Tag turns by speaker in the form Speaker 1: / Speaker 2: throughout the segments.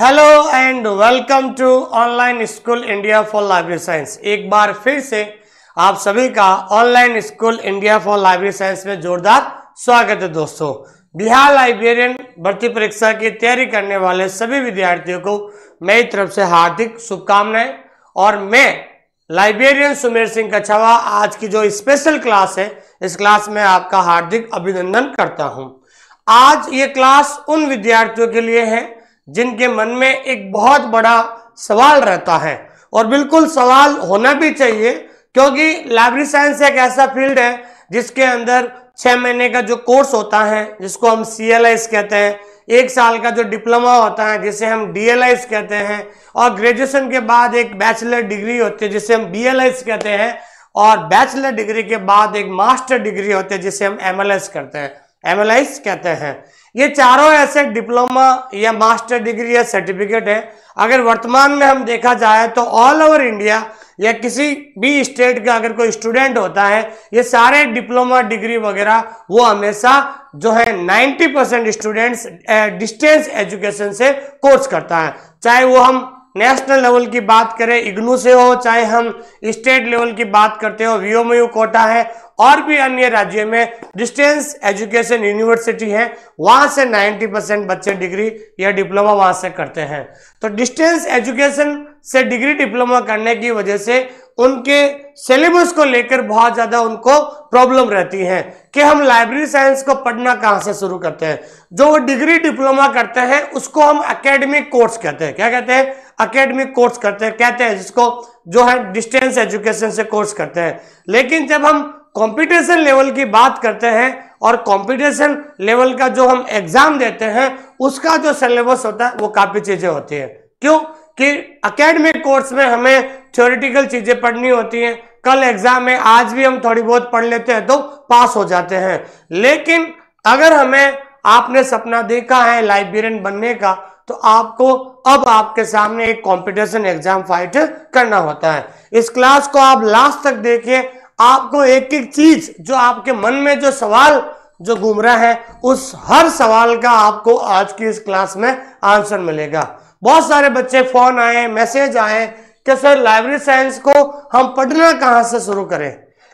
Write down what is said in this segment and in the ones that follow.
Speaker 1: hello and welcome to online school India for library science एक बार फिर से आप सभी का online school India for library science में जोरदार स्वागत है दोस्तों बिहार लाइब्रेरियन भर्ती परीक्षा की तैयारी करने वाले सभी विद्यार्थियों को मेरी तरफ से हार्दिक शुभकामनाएं और मैं लाइब्रेरियन सुमेर सिंह कछावा आज की जो स्पेशल क्लास है इस क्लास में आपका हार्दिक अभिनंदन करता हूँ आज ये क्लास उन विद्यार्थियों के लिए है जिनके मन में एक बहुत बड़ा सवाल रहता है और बिल्कुल सवाल होना भी चाहिए क्योंकि लाइब्रेरी साइंस एक ऐसा फील्ड है जिसके अंदर छः महीने का जो कोर्स होता है जिसको हम सी कहते हैं एक साल का जो डिप्लोमा होता है जिसे हम डी कहते हैं और ग्रेजुएशन के बाद एक बैचलर डिग्री होती है जिसे हम बी कहते हैं और बैचलर डिग्री के बाद एक मास्टर डिग्री होती है जिसे हम एम करते हैं एमएलआईस कहते हैं ये चारों ऐसे डिप्लोमा या मास्टर डिग्री या सर्टिफिकेट है अगर वर्तमान में हम देखा जाए तो ऑल ओवर इंडिया या किसी भी स्टेट का अगर कोई स्टूडेंट होता है ये सारे डिप्लोमा डिग्री वगैरह वो हमेशा जो है 90 परसेंट स्टूडेंट्स डिस्टेंस एजुकेशन से कोर्स करता है चाहे वो हम नेशनल लेवल की बात करें इग्नू से हो चाहे हम स्टेट लेवल की बात करते हो वीओमयू कोटा है और भी अन्य राज्य में डिस्टेंस एजुकेशन यूनिवर्सिटी है वहां से 90 परसेंट बच्चे डिग्री या डिप्लोमा वहां से करते हैं तो डिस्टेंस एजुकेशन से डिग्री डिप्लोमा करने की वजह से उनके सिलेबस को लेकर बहुत ज़्यादा उनको प्रॉब्लम रहती है कि हम लाइब्रेरी साइंस को पढ़ना कहाँ से शुरू करते हैं जो वो डिग्री डिप्लोमा करते हैं उसको हम अकेडमिक कोर्स कहते हैं क्या कहते हैं अकेडमिक कोर्स करते हैं कहते हैं जिसको जो है डिस्टेंस एजुकेशन से कोर्स करते हैं लेकिन जब हम कंपटीशन लेवल की बात करते हैं और कंपटीशन लेवल का जो हम एग्जाम देते हैं उसका जो सिलेबस होता है वो काफ़ी चीज़ें होती है क्यों कि अकेडमिक कोर्स में हमें थ्योरिटिकल चीज़ें पढ़नी होती हैं कल एग्जाम में आज भी हम थोड़ी बहुत पढ़ लेते हैं तो पास हो जाते हैं लेकिन अगर हमें आपने सपना देखा है लाइब्रेरियन बनने का तो आपको अब आपके सामने एक कंपटीशन एग्जाम फाइट करना होता है इस क्लास को आप लास्ट तक देखिए आपको एक एक चीज जो आपके मन में जो सवाल जो घूम रहा है उस हर सवाल का आपको आज की इस क्लास में आंसर मिलेगा बहुत सारे बच्चे फोन आए मैसेज आए कि सर लाइब्रेरी साइंस को हम पढ़ना कहाँ से शुरू करें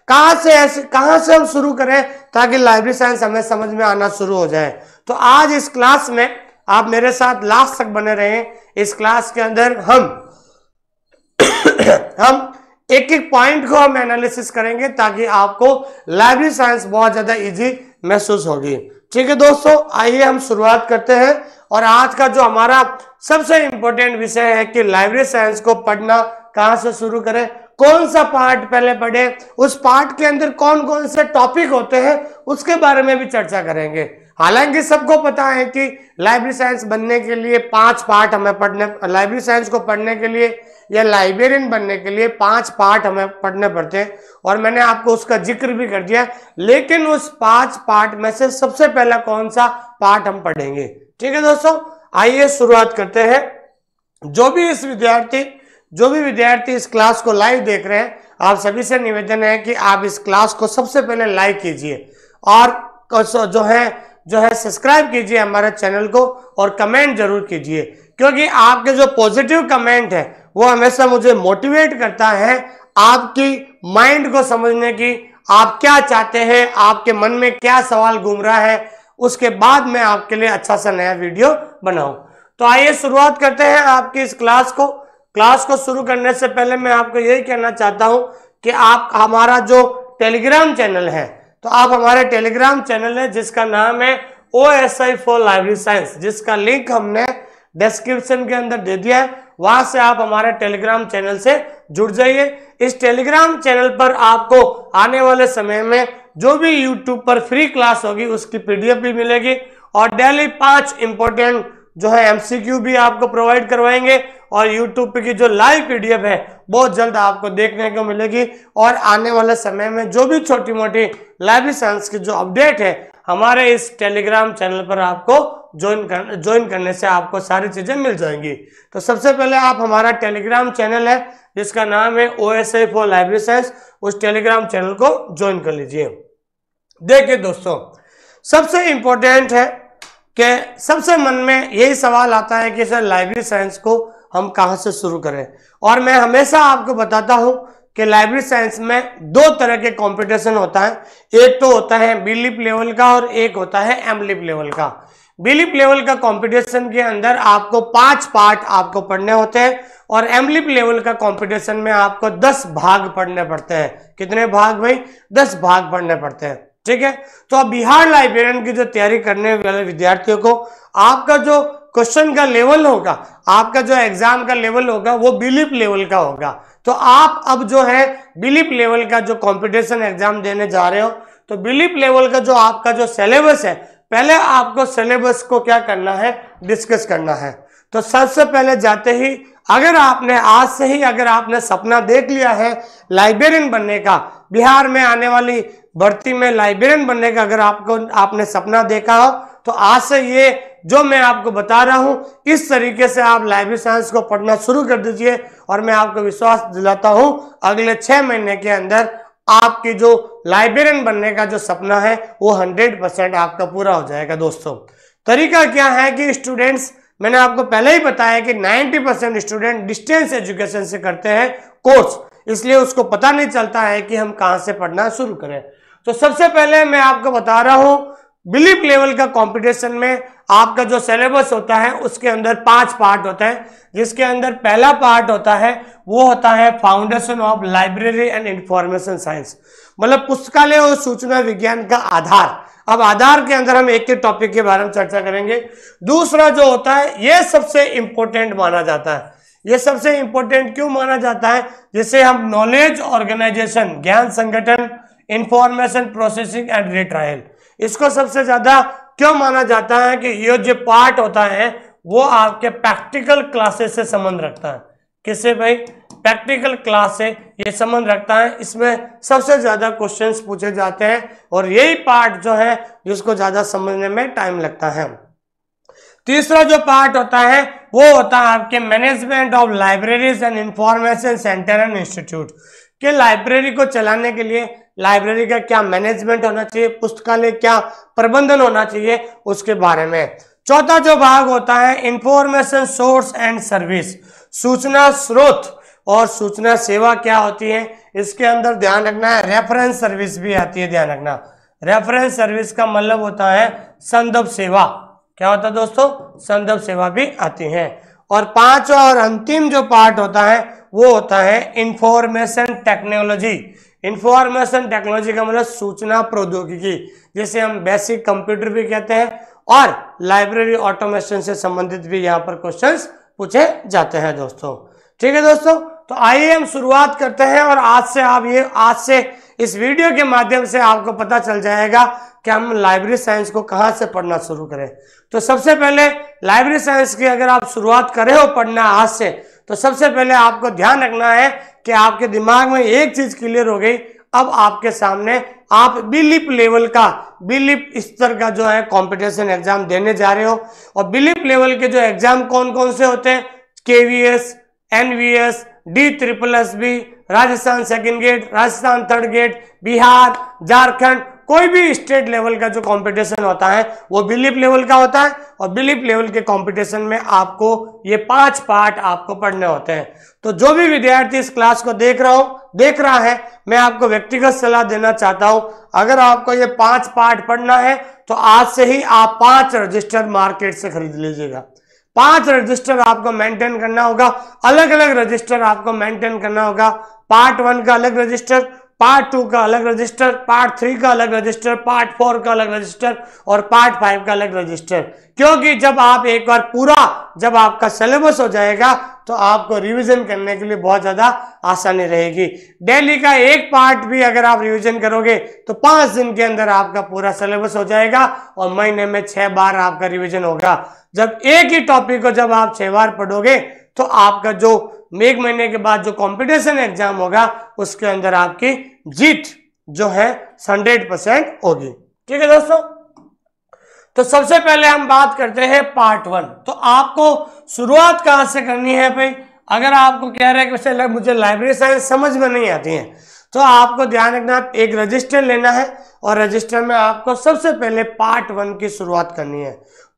Speaker 1: कहाँ से ऐसे कहाँ से हम शुरू करें ताकि लाइब्रेरी साइंस हमें समझ में आना शुरू हो जाए तो आज इस क्लास में आप मेरे साथ लास्ट तक बने रहें इस क्लास के अंदर हम हम एक एक पॉइंट को हम एनालिसिस करेंगे ताकि आपको लाइब्रेरी साइंस बहुत ज्यादा इजी महसूस होगी ठीक है दोस्तों आइए हम शुरुआत करते हैं और आज का जो हमारा सबसे इंपॉर्टेंट विषय है कि लाइब्रेरी साइंस को पढ़ना कहां से शुरू करें कौन सा पार्ट पहले पढ़े उस पार्ट के अंदर कौन कौन से टॉपिक होते हैं उसके बारे में भी चर्चा करेंगे हालांकि सबको पता है कि लाइब्रेरी साइंस बनने के लिए पांच पार्ट हमें पढ़ने लाइब्रेरी साइंस को पढ़ने के लिए या लाइब्रेरियन बनने के लिए पांच पार्ट हमें पढ़ने पड़ते हैं और मैंने आपको उसका जिक्र भी कर दिया लेकिन उस पांच पार्ट में से सबसे पहला कौन सा पार्ट हम पढ़ेंगे ठीक है दोस्तों आइए शुरुआत करते हैं जो भी इस विद्यार्थी जो भी विद्यार्थी इस क्लास को लाइव देख रहे हैं आप सभी से निवेदन है कि आप इस क्लास को सबसे पहले लाइक कीजिए और जो है जो है सब्सक्राइब कीजिए हमारे चैनल को और कमेंट जरूर कीजिए क्योंकि आपके जो पॉजिटिव कमेंट है वो हमेशा मुझे मोटिवेट करता है आपकी माइंड को समझने की आप क्या चाहते हैं आपके मन में क्या सवाल घूम रहा है उसके बाद मैं आपके लिए अच्छा सा नया वीडियो बनाऊं तो आइए शुरुआत करते हैं आपकी इस क्लास को क्लास को शुरू करने से पहले मैं आपको यही कहना चाहता हूं कि आप हमारा जो टेलीग्राम चैनल है तो आप हमारे टेलीग्राम चैनल है जिसका नाम है O S I for library science जिसका लिंक हमने डिस्क्रिप्शन के अंदर दे दिया है वहां से आप हमारे टेलीग्राम चैनल से जुड़ जाइए इस टेलीग्राम चैनल पर आपको आने वाले समय में जो भी यूट्यूब पर फ्री क्लास होगी उसकी पीडीएफ भी मिलेगी और डेली पांच इंपॉर्टेंट जो है एमसीक्यू भी आपको प्रोवाइड करवाएंगे और यूट्यूब की जो लाइव पीडीएफ है बहुत जल्द आपको देखने को मिलेगी और आने वाले समय में जो भी छोटी मोटी लाइव साइंस की जो अपडेट है हमारे इस टेलीग्राम चैनल पर आपको ज्वाइन कर ज्वाइन करने से आपको सारी चीज़ें मिल जाएंगी तो सबसे पहले आप हमारा टेलीग्राम चैनल है जिसका नाम है O S I for library science उस टेलीग्राम चैनल को ज्वाइन कर लीजिए देखिए दोस्तों सबसे इम्पोर्टेंट है कि सबसे मन में यही सवाल आता है कि सर लाइब्रेरी साइंस को हम कहाँ से शुरू करें और मैं हमेशा आपको बताता हूँ कि लाइब्रेरी साइंस में दो तरह के कंपटीशन होता है एक तो होता है बिलिप लेवल का और एक होता है एमलिप लेवल का बिलिप लेवल का कंपटीशन के अंदर आपको पांच पार्ट आपको पढ़ने होते हैं और एमलिप लेवल का कंपटीशन में आपको दस भाग पढ़ने पड़ते हैं कितने भाग भाई दस भाग पढ़ने पड़ते हैं ठीक है तो अब बिहार लाइब्रेरियन की जो तैयारी करने वाले विद्यार्थियों को आपका जो क्वेश्चन का लेवल होगा आपका जो एग्जाम का लेवल होगा वो बिलीप लेवल का होगा तो आप अब जो है बिलीप लेवल का जो कंपटीशन एग्जाम देने जा रहे हो तो बिलीप लेवल का जो आपका जो सिलेबस है पहले आपको सिलेबस को क्या करना है डिस्कस करना है तो सबसे पहले जाते ही अगर आपने आज से ही अगर आपने सपना देख लिया है लाइब्रेरियन बनने का बिहार में आने वाली भर्ती में लाइब्रेरियन बनने का अगर आपको आपने सपना देखा हो तो आज से ये जो मैं आपको बता रहा हूं इस तरीके से आप लाइब्रेरी साइंस को पढ़ना शुरू कर दीजिए और मैं आपको विश्वास दिलाता हूं अगले छह महीने के अंदर आपके जो लाइब्रेरियन बनने का जो सपना है वो हंड्रेड परसेंट आपका पूरा हो जाएगा दोस्तों तरीका क्या है कि स्टूडेंट्स मैंने आपको पहले ही बताया कि 90 परसेंट स्टूडेंट डिस्टेंस एजुकेशन से करते हैं कोर्स इसलिए उसको पता नहीं चलता है कि हम कहां से पढ़ना शुरू करें तो सबसे पहले मैं आपको बता रहा हूं बिलीफ लेवल का कंपटीशन में आपका जो सिलेबस होता है उसके अंदर पांच पार्ट होते हैं जिसके अंदर पहला पार्ट होता है वो होता है foundation of library and information science मतलब पुस्तकालय और सूचना विज्ञान का आधार अब आधार के अंदर हम एक के टॉपिक के बारे में चर्चा करेंगे दूसरा जो होता है ये सबसे इंपॉर्टेंट माना जाता है ये सबसे इंपॉर्टेंट क्यों माना जाता है जिसे हम नॉलेज ऑर्गेनाइजेशन ज्ञान संगठन इंफॉर्मेशन प्रोसेसिंग एंड रिट्रायल इसको सबसे ज्यादा क्यों माना जाता है कि ये जो पार्ट होता है वो आपके प्रैक्टिकल क्लासेस से संबंध रखता है किससे भाई प्रैक्टिकल क्लास से ये संबंध रखता है इसमें सबसे ज़्यादा क्वेश्चंस पूछे जाते हैं और यही पार्ट जो है जिसको ज़्यादा समझने में टाइम लगता है तीसरा जो पार्ट होता है वो होता है आपके management of libraries and information centre and institute के लाइब्रेरी को चलाने के लिए लाइब्रेरी का क्या मैनेजमेंट होना चाहिए पुस्तकालय क्या प्रबंधन होना चाहिए उसके बारे में चौथा जो भाग होता है इंफॉर्मेशन सोर्स एंड सर्विस सूचना स्रोत और सूचना सेवा क्या होती है इसके अंदर ध्यान रखना है रेफरेंस सर्विस भी आती है ध्यान रखना रेफरेंस सर्विस का मतलब होता है संदर्भ सेवा क्या होता है दोस्तों संदर्भ सेवा भी आती है और पांचवा और अंतिम जो पार्ट होता है वो होता है इंफॉर्मेशन टेक्नोलॉजी इंफॉर्मेशन टेक्नोलॉजी का मतलब सूचना प्रौद्योगिकी जिसे हम बेसिक कंप्यूटर भी कहते हैं और लाइब्रेरी ऑटोमेशन से संबंधित भी यहाँ पर क्वेश्चन पूछे जाते हैं दोस्तों ठीक है दोस्तों तो आइए हम शुरुआत करते हैं और आज से आप ये आज से इस वीडियो के माध्यम से आपको पता चल जाएगा कि हम लाइब्रेरी साइंस को कहाँ से पढ़ना शुरू करें तो सबसे पहले लाइब्रेरी साइंस की अगर आप शुरुआत करें हो पढ़ना आज से तो सबसे पहले आपको ध्यान रखना है कि आपके दिमाग में एक चीज क्लियर हो गई अब आपके सामने आप बिलिप लेवल का बिलिप स्तर का जो है कंपटीशन एग्जाम देने जा रहे हो और बिलिप लेवल के जो एग्जाम कौन कौन से होते हैं KVS NVS D triple S B Rajasthan second grade Rajasthan third grade Bihar Jharkhand कोई भी स्टेट लेवल का जो कंपटीशन होता है वो बिलीप लेवल का होता है और बिलीप लेवल के कंपटीशन में आपको ये पांच पार्ट आपको पढ़ने होते हैं तो जो भी विद्यार्थी इस क्लास को देख रहा हो देख रहा है मैं आपको व्यक्तिगत सलाह देना चाहता हूं अगर आपको ये पांच पार्ट पढ़ना है तो आज से ही आप पांच रजिस्टर मार्केट से खरीद लीजिएगा पांच रजिस्टर आपको मेंटेन करना होगा अलग अलग रजिस्टर आपको मेंटेन करना होगा पार्ट वन का अलग रजिस्टर पार्ट टू का अलग रजिस्टर पार्ट थ्री का अलग रजिस्टर पार्ट फोर का अलग रजिस्टर और पार्ट फाइव का अलग रजिस्टर क्योंकि जब आप एक बार पूरा जब आपका सिलेबस हो जाएगा तो आपको रिवीजन करने के लिए बहुत ज़्यादा आसानी रहेगी डेली का एक पार्ट भी अगर आप रिवीजन करोगे तो पांच दिन के अंदर आपका पूरा सिलेबस हो जाएगा और महीने में छह बार आपका रिवीजन होगा जब एक ही टॉपिक को जब आप छह बार पढ़ोगे तो आपका जो एक महीने के बाद जो कंपटीशन एग्जाम होगा उसके अंदर आपकी जीत जो है हंड्रेड परसेंट होगी ठीक है दोस्तों तो सबसे पहले हम बात करते हैं पार्ट वन तो आपको शुरुआत कहां से करनी है भाई अगर आपको कह रहे हैं कि मुझे लाइब्रेरी साइंस समझ में नहीं आती है तो आपको ध्यान रखना एक रजिस्टर लेना है और रजिस्टर में आपको सबसे पहले पार्ट वन की शुरुआत करनी है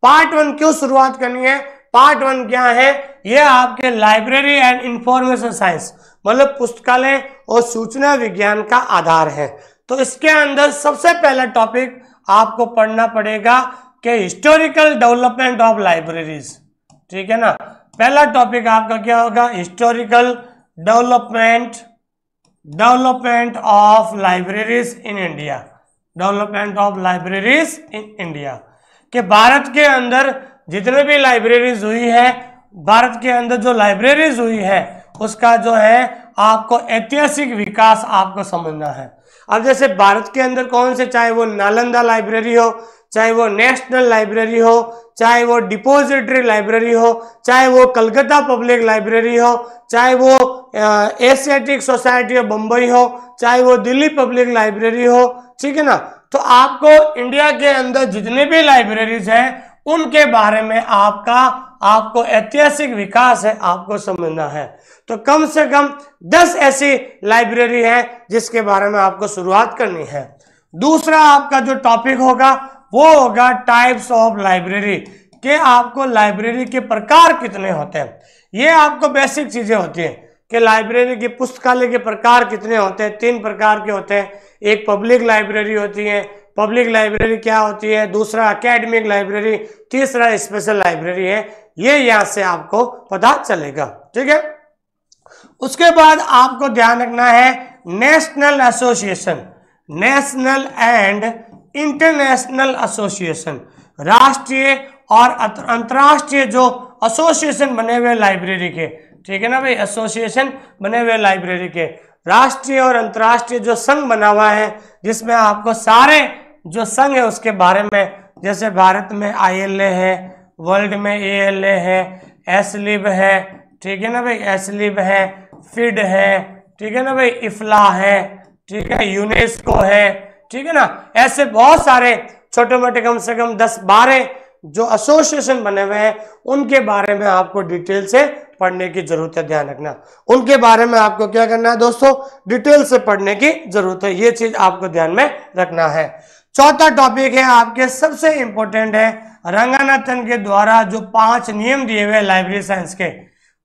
Speaker 1: पार्ट वन क्यों शुरुआत करनी है पार्ट वन क्या है ये आपके लाइब्रेरी एंड इंफॉर्मेशन साइंस मतलब पुस्तकालय और सूचना विज्ञान का आधार है तो इसके अंदर सबसे पहला टॉपिक आपको पढ़ना पड़ेगा कि हिस्टोरिकल डेवलपमेंट ऑफ लाइब्रेरीज ठीक है ना पहला टॉपिक आपका क्या होगा historical development development of libraries in India development of libraries in India के भारत के अंदर जितने भी लाइब्रेरीज हुई है भारत के अंदर जो लाइब्रेरीज हुई है उसका जो है आपको ऐतिहासिक विकास आपको समझना है अब जैसे भारत के अंदर कौन से चाहे वो नालंदा लाइब्रेरी हो चाहे वो नेशनल लाइब्रेरी हो चाहे वो डिपोजिटरी लाइब्रेरी हो चाहे वो कलकत्ता पब्लिक लाइब्रेरी हो चाहे वो एशियाटिक सोसाइटी ऑफ बम्बई हो चाहे वो दिल्ली पब्लिक लाइब्रेरी हो ठीक है ना तो आपको इंडिया के अंदर जितने भी लाइब्रेरीज हैं उनके बारे में आपका आपको ऐतिहासिक विकास है आपको समझना है तो कम से कम 10 ऐसी लाइब्रेरी है जिसके बारे में आपको शुरुआत करनी है दूसरा आपका जो टॉपिक होगा वो होगा टाइप्स ऑफ लाइब्रेरी के आपको लाइब्रेरी के प्रकार कितने होते हैं ये आपको बेसिक चीजें होती हैं कि लाइब्रेरी के पुस्तकालय के प्रकार कितने होते हैं तीन प्रकार के होते हैं एक पब्लिक लाइब्रेरी होती है पब्लिक लाइब्रेरी क्या होती है दूसरा अकेडमिक लाइब्रेरी तीसरा स्पेशल लाइब्रेरी है ये यहां से आपको पता चलेगा ठीक है उसके बाद आपको ध्यान रखना है national association national and international association राष्ट्रीय और अंतर्राष्ट्रीय जो एसोसिएशन बने हुए लाइब्रेरी के ठीक है ना भाई एसोसिएशन बने हुए लाइब्रेरी के राष्ट्रीय और अंतर्राष्ट्रीय जो संघ बना हुआ है जिसमें आपको सारे जो संघ है उसके बारे में जैसे भारत में आई एल ए है वर्ल्ड में ए एल ए है एसलिब है ठीक है ना भाई एसलिब है फिड है ठीक है ना भाई इफला है ठीक है यूनेस्को है ठीक है ना ऐसे बहुत सारे छोटे मोटे कम से कम दस बारह जो एसोसिएशन बने हुए हैं उनके बारे में आपको डिटेल से पढ़ने की जरूरत है ध्यान रखना उनके बारे में आपको क्या करना है दोस्तों डिटेल से पढ़ने की जरूरत है ये चीज आपको ध्यान में रखना है चौथा टॉपिक है आपके सबसे इंपॉर्टेंट है रंगानाथन के द्वारा जो पांच नियम दिए हुए लाइब्रेरी साइंस के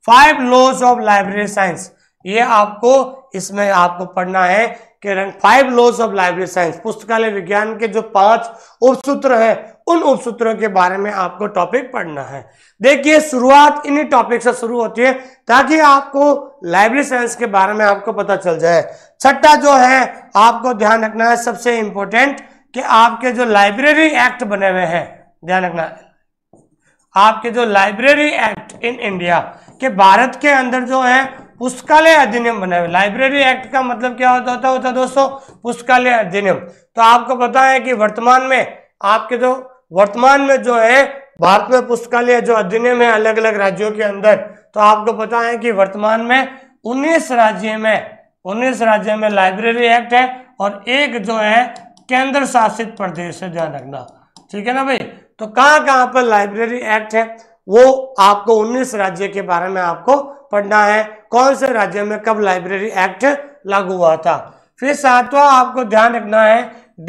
Speaker 1: five laws of library science ये आपको इसमें आपको पढ़ना है कि five laws of library science पुस्तकालय विज्ञान के जो पांच उपसूत्र हैं उन उपसूत्रों के बारे में आपको टॉपिक पढ़ना है देखिए शुरुआत इन्हीं टॉपिक से शुरू होती है ताकि आपको लाइब्रेरी साइंस के बारे में आपको पता चल जाए छठा जो है आपको ध्यान रखना है सबसे इंपॉर्टेंट कि आपके जो लाइब्रेरी एक्ट बने हुए हैं ध्यान रखना आपके जो लाइब्रेरी एक्ट इन इंडिया के भारत के अंदर जो है पुस्तकालय अधिनियम बने हुए लाइब्रेरी एक्ट का मतलब क्या होता होता होता दोस्तों पुस्तकालय अधिनियम तो आपको पता है कि वर्तमान में आपके जो वर्तमान में जो है भारत में पुस्तकालय जो अधिनियम है अलग अलग राज्यों के अंदर तो आपको पता है कि वर्तमान में उन्नीस राज्य में उन्नीस राज्य में लाइब्रेरी एक्ट है और एक जो है केंद्र शासित प्रदेश है ध्यान रखना ठीक है ना भाई तो कहाँ कहाँ पर लाइब्रेरी एक्ट है वो आपको 19 राज्य के बारे में आपको पढ़ना है कौन से राज्य में कब लाइब्रेरी एक्ट लागू हुआ था फिर सातवां आपको ध्यान रखना है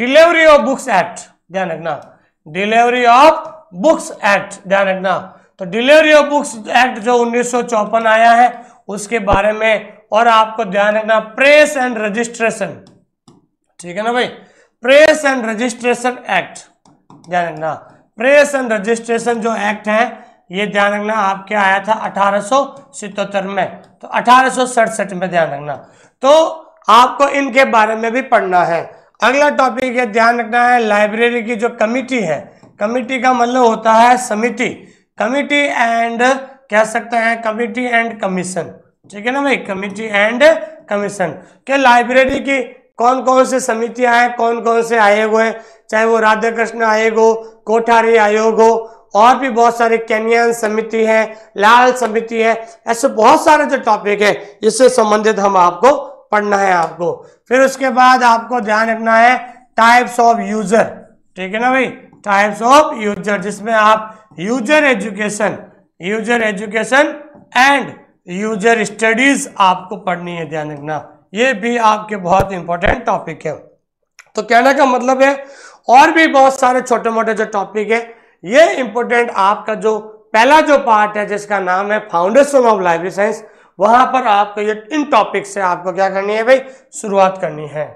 Speaker 1: डिलीवरी ऑफ बुक्स एक्ट ध्यान रखना डिलीवरी ऑफ बुक्स एक्ट ध्यान रखना तो डिलीवरी ऑफ बुक्स एक्ट जो उन्नीस आया है उसके बारे में और आपको ध्यान रखना प्रेस एंड रजिस्ट्रेशन ठीक है ना भाई प्रेस एंड रजिस्ट्रेशन एक्ट ध्यान रखना प्रेस एंड रजिस्ट्रेशन जो एक्ट है ये ध्यान रखना आपके आया था अठारह में तो अठारह में ध्यान रखना तो आपको इनके बारे में भी पढ़ना है अगला टॉपिक ये ध्यान रखना है लाइब्रेरी की जो कमिटी है कमिटी का मतलब होता है समिति कमिटी एंड कह सकते हैं कमिटी एंड कमीशन ठीक है ना भाई कमिटी एंड कमीशन के लाइब्रेरी की कौन कौन से समितियां हैं कौन कौन से आयोग हैं चाहे वो राधा कृष्ण आयोग हो कोठारी आयोग हो और भी बहुत सारे कैनियन समिति है लाल समिति है ऐसे बहुत सारे जो टॉपिक है इससे संबंधित हम आपको पढ़ना है आपको फिर उसके बाद आपको ध्यान रखना है टाइप्स ऑफ यूजर ठीक है ना भाई टाइप्स ऑफ यूजर जिसमें आप user education user education and user studies आपको पढ़नी है ध्यान रखना ये भी आपके बहुत इंपॉर्टेंट टॉपिक है तो कहने का मतलब है और भी बहुत सारे छोटे मोटे जो टॉपिक है ये इंपॉर्टेंट आपका जो पहला जो पार्ट है जिसका नाम है फाउंडेशन ऑफ लाइब्रेरी साइंस वहां पर आपको ये इन टॉपिक से आपको क्या करनी है भाई शुरुआत करनी है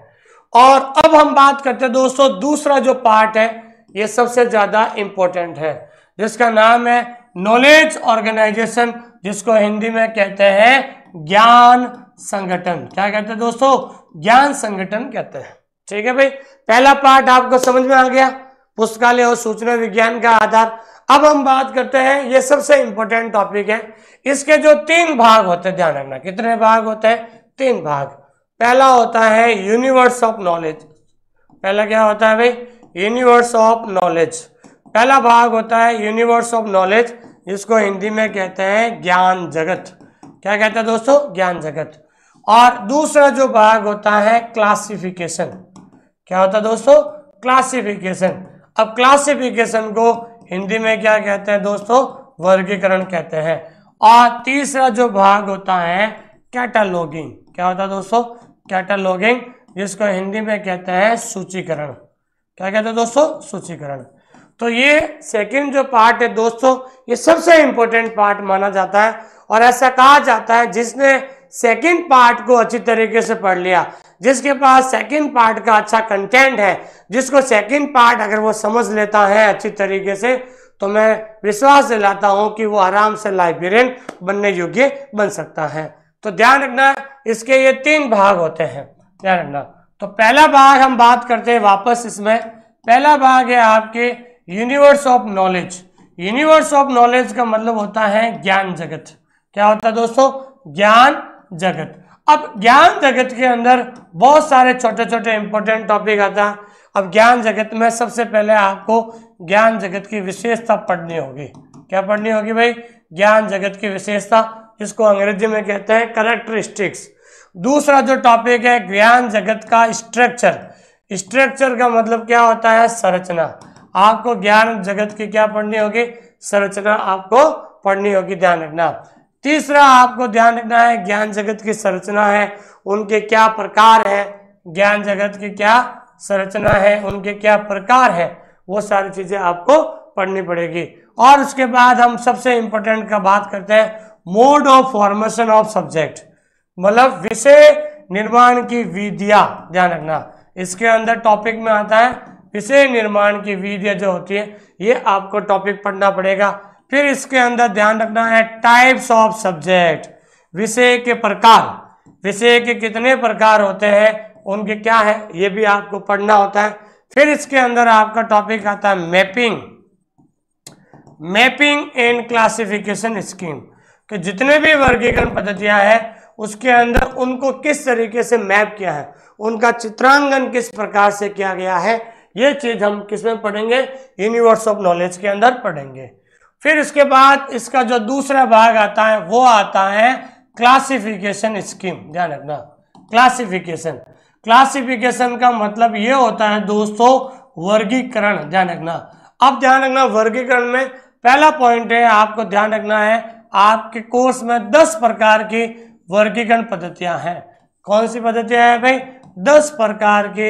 Speaker 1: और अब हम बात करते हैं दोस्तों दूसरा जो पार्ट है ये सबसे ज्यादा इंपॉर्टेंट है जिसका नाम है नॉलेज ऑर्गेनाइजेशन जिसको हिंदी में कहते हैं ज्ञान संगठन क्या कहते हैं दोस्तों ज्ञान संगठन कहते हैं ठीक है भाई पहला पार्ट आपको समझ में आ गया पुस्तकालय और सूचना विज्ञान का आधार अब हम बात करते हैं ये सबसे इंपॉर्टेंट टॉपिक है इसके जो तीन भाग होते हैं ध्यान रखना कितने भाग होते हैं तीन भाग पहला होता है यूनिवर्स ऑफ नॉलेज पहला क्या होता है भाई यूनिवर्स ऑफ नॉलेज पहला भाग होता है यूनिवर्स ऑफ नॉलेज जिसको हिंदी में कहते हैं ज्ञान जगत क्या कहता है दोस्तों ज्ञान जगत और दूसरा जो भाग होता है क्लासिफिकेशन क्या होता है दोस्तों क्लासिफिकेशन अब क्लासिफिकेशन को हिंदी में क्या कहते हैं दोस्तों वर्गीकरण कहते हैं और तीसरा जो भाग होता है कैटलॉगिंग क्या होता है दोस्तों कैटलॉगिंग जिसको हिंदी में कहते हैं सूचीकरण क्या कहते हैं दोस्तों सूचीकरण तो ये सेकंड जो पार्ट है दोस्तों ये सबसे इंपॉर्टेंट पार्ट माना जाता है और ऐसा कहा जाता है जिसने सेकंड पार्ट को अच्छी तरीके से पढ़ लिया जिसके पास सेकंड पार्ट का अच्छा कंटेंट है जिसको सेकंड पार्ट अगर वो समझ लेता है अच्छी तरीके से तो मैं विश्वास दिलाता हूं कि वो आराम से लाइब्रेरियन बनने योग्य बन सकता है तो ध्यान रखना इसके ये तीन भाग होते हैं ध्यान रखना तो पहला भाग हम बात करते हैं वापस इसमें पहला भाग है आपके universe of knowledge universe of knowledge का मतलब होता है ज्ञान जगत क्या होता है दोस्तों ज्ञान जगत अब ज्ञान जगत के अंदर बहुत सारे छोटे छोटे इंपॉर्टेंट टॉपिक आता है अब ज्ञान जगत में सबसे पहले आपको ज्ञान जगत की विशेषता पढ़नी होगी क्या पढ़नी होगी भाई ज्ञान जगत की विशेषता जिसको अंग्रेजी में कहते हैं करेक्टरिस्टिक्स दूसरा जो टॉपिक है ज्ञान जगत का स्ट्रक्चर स्ट्रक्चर का मतलब क्या होता है संरचना आपको ज्ञान जगत की क्या पढ़नी होगी संरचना आपको पढ़नी होगी ध्यान रखना तीसरा आपको ध्यान रखना है ज्ञान जगत की संरचना है उनके क्या प्रकार है ज्ञान जगत की क्या संरचना है उनके क्या प्रकार है वो सारी चीजें आपको पढ़नी पड़ेगी और उसके बाद हम सबसे इंपॉर्टेंट का बात करते हैं mode of formation of subject मतलब विषय निर्माण की विधिया ध्यान रखना इसके अंदर टॉपिक में आता है विषय निर्माण की विधिया जो होती है ये आपको टॉपिक पढ़ना पड़ेगा फिर इसके अंदर ध्यान रखना है टाइप्स ऑफ सब्जेक्ट विषय के प्रकार विषय के कितने प्रकार होते हैं उनके क्या है ये भी आपको पढ़ना होता है फिर इसके अंदर आपका टॉपिक आता है mapping mapping and classification scheme कि जितने भी वर्गीकरण पद्धतियां हैं उसके अंदर उनको किस तरीके से मैप किया है उनका चित्रांगन किस प्रकार से किया गया है ये चीज हम किसमें पढ़ेंगे यूनिवर्स ऑफ नॉलेज के अंदर पढ़ेंगे फिर इसके बाद इसका जो दूसरा भाग आता है वो आता है क्लासिफिकेशन स्कीम ध्यान रखना क्लासिफिकेशन क्लासिफिकेशन का मतलब ये होता है दोस्तों वर्गीकरण ध्यान रखना अब ध्यान रखना वर्गीकरण में पहला पॉइंट है आपको ध्यान रखना है आपके कोर्स में दस प्रकार की वर्गीकरण पद्धतियां हैं कौन सी पद्धतियां हैं भाई दस प्रकार की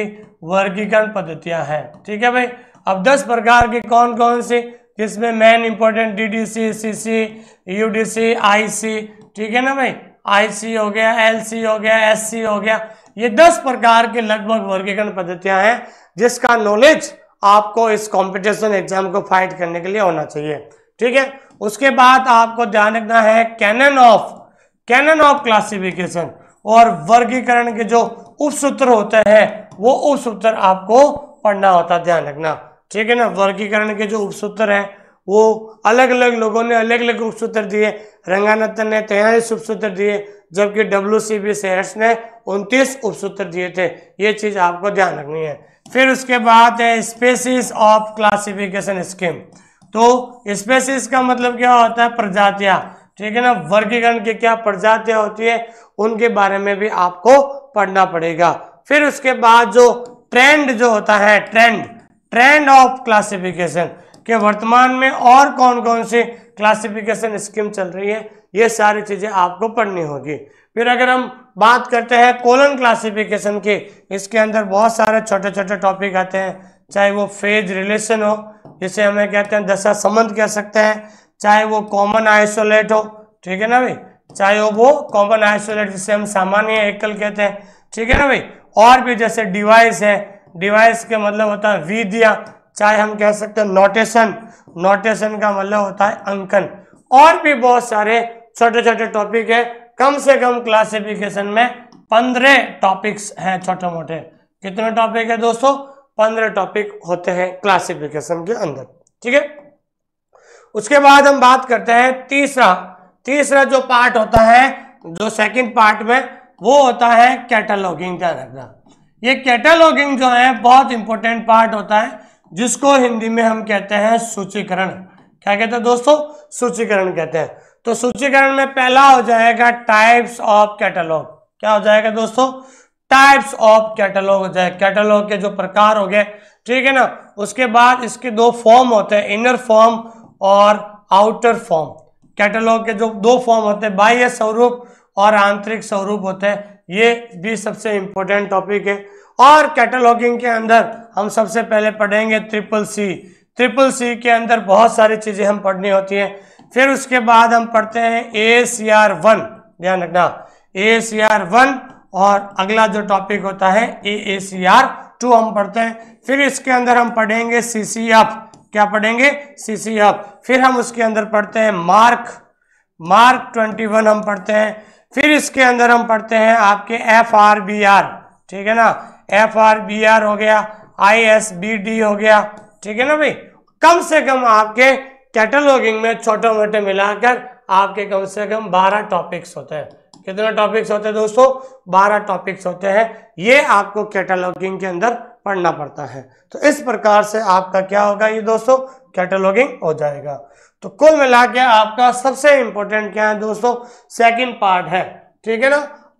Speaker 1: वर्गीकरण पद्धतियां हैं ठीक है भाई अब दस प्रकार की कौन कौन सी जिसमें main important DDC CC UDC IC ठीक है ना भाई आईसी हो गया एलसी हो गया एससी हो गया ये दस प्रकार के लगभग वर्गीकरण पद्धतियां हैं जिसका नॉलेज आपको इस कंपटीशन एग्जाम को फाइट करने के लिए होना चाहिए ठीक है उसके बाद आपको ध्यान रखना है canon of canon of classification और वर्गीकरण के जो उपसूत्र होते हैं वो उपसूत्र आपको पढ़ना होता ध्यान रखना ठीक है ना वर्गीकरण के जो उपसूत्र हैं वो अलग अलग लोगों ने अलग अलग उपसूत्र दिए रंगानंदन ने तैयारी उपसूत्र दिए जबकि डब्ल्यू सी बी सेहर्स ने उनतीस उपसूत्र दिए थे ये चीज़ आपको ध्यान रखनी है फिर उसके बाद है स्पेसिस ऑफ क्लासिफिकेशन स्कीम तो स्पेसिस का मतलब क्या होता है प्रजातियाँ ठीक है ना वर्गीकरण की क्या प्रजातियाँ होती है उनके बारे में भी आपको पढ़ना पड़ेगा फिर उसके बाद जो ट्रेंड जो होता है ट्रेंड ट्रेंड ऑफ क्लासिफिकेशन के वर्तमान में और कौन कौन से क्लासिफिकेशन स्कीम चल रही है ये सारी चीज़ें आपको पढ़नी होगी फिर अगर हम बात करते हैं कोलन क्लासिफिकेशन की इसके अंदर बहुत सारे छोटे छोटे टॉपिक आते हैं चाहे वो फेज रिलेशन हो जिसे हमें कहते हैं दशा संबंध कह सकते हैं चाहे वो कॉमन आइसोलेट हो ठीक है ना भाई चाहे वो कॉमन आइसोलेट जिसे हम सामान्य एकल कहते हैं ठीक है ना भाई और भी जैसे डिवाइस है डिवाइस का मतलब होता है विद्या चाहे हम कह सकते हैं नोटेशन नोटेशन का मतलब होता है अंकन और भी बहुत सारे छोटे छोटे टॉपिक है कम से कम क्लासिफिकेशन में पंद्रह टॉपिक्स हैं छोटे मोटे कितने टॉपिक है दोस्तों पंद्रह टॉपिक होते हैं क्लासिफिकेशन के अंदर ठीक है उसके बाद हम बात करते हैं तीसरा तीसरा जो पार्ट होता है जो सेकंड पार्ट में वो होता है कैटलॉगिंग ध्यान रखना ये कैटलॉगिंग जो है बहुत इंपॉर्टेंट पार्ट होता है जिसको हिंदी में हम कहते हैं सूचीकरण क्या कहते हैं दोस्तों सूचीकरण कहते हैं तो सूचीकरण में पहला हो जाएगा टाइप्स ऑफ कैटलॉग क्या हो जाएगा दोस्तों टाइप्स ऑफ कैटलॉग हो जाएगा कैटलॉग के जो प्रकार हो गए ठीक है ना उसके बाद इसके दो फॉर्म होते हैं इनर फॉर्म और आउटर फॉर्म कैटलॉग के जो दो फॉर्म होते हैं बाह्य स्वरूप और आंतरिक स्वरूप होते हैं ये भी सबसे इम्पोर्टेंट टॉपिक है और कैटलॉगिंग के अंदर हम सबसे पहले पढ़ेंगे ट्रिपल सी ट्रिपल सी के अंदर बहुत सारी चीज़ें हम पढ़नी होती हैं फिर उसके बाद हम पढ़ते हैं ए सी आर वन ध्यान रखना ए सी आर वन और अगला जो टॉपिक होता है ए ए सी आर टू हम पढ़ते हैं फिर इसके अंदर हम पढ़ेंगे सी सी एफ क्या पढ़ेंगे सी सी एफ फिर हम उसके अंदर पढ़ते हैं मार्क मार्क ट्वेंटी वन हम पढ़ते हैं फिर इसके अंदर हम पढ़ते हैं आपके एफ आर बी आर ठीक है ना एफ आर बी आर हो गया आई एस बी डी हो गया ठीक है ना भाई कम से कम आपके कैटलॉगिंग में छोटे मोटे मिलाकर आपके कम से कम बारह टॉपिक्स होते हैं कितने टॉपिक्स होते हैं दोस्तों बारह टॉपिक्स होते हैं ये आपको कैटलॉगिंग के अंदर पढ़ना पड़ता है तो इस प्रकार से आपका क्या होगा ये दोस्तों कैटलॉगिंग हो जाएगा तो कुल मिला के आपका सबसे इंपॉर्टेंट क्या है दोस्तों सेकंड पार्ट है ठीक है ना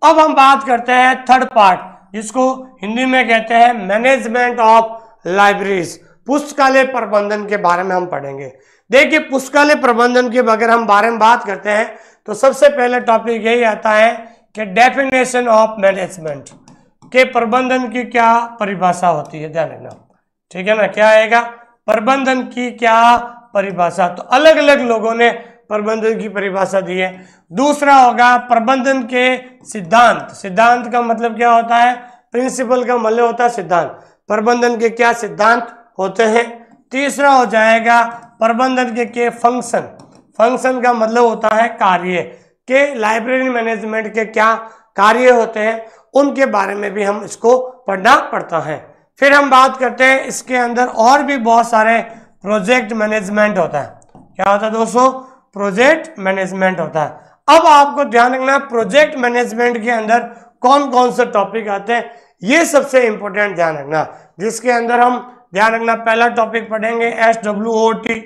Speaker 1: अब हम बात करते हैं थर्ड पार्ट जिसको हिंदी में कहते हैं मैनेजमेंट ऑफ लाइब्रेरीज पुस्तकालय प्रबंधन के बारे में हम पढ़ेंगे देखिए पुस्तकालय प्रबंधन के अगर हम बारे में बात करते हैं तो सबसे पहले टॉपिक यही आता है कि डेफिनेशन ऑफ मैनेजमेंट के प्रबंधन की क्या परिभाषा होती है ध्यान रखना ठीक है ना क्या आएगा प्रबंधन की क्या परिभाषा तो अलग अलग लोगों ने प्रबंधन की परिभाषा दी है दूसरा होगा प्रबंधन के सिद्धांत सिद्धांत का मतलब क्या होता है प्रिंसिपल का मतलब होता है सिद्धांत प्रबंधन के क्या सिद्धांत होते हैं तीसरा हो जाएगा प्रबंधन के के फंक्शन फंक्शन का मतलब होता है कार्य के लाइब्रेरी मैनेजमेंट के क्या कार्य होते हैं उनके बारे में भी हम इसको पढ़ना पड़ता है फिर हम बात करते हैं इसके अंदर और भी बहुत सारे प्रोजेक्ट मैनेजमेंट होता है क्या होता है दोस्तों प्रोजेक्ट मैनेजमेंट होता है अब आपको ध्यान रखना प्रोजेक्ट मैनेजमेंट के अंदर कौन कौन से टॉपिक आते हैं ये सबसे इंपॉर्टेंट ध्यान रखना जिसके अंदर हम ध्यान रखना पहला टॉपिक पढ़ेंगे एस डब्ल्यू ओ टी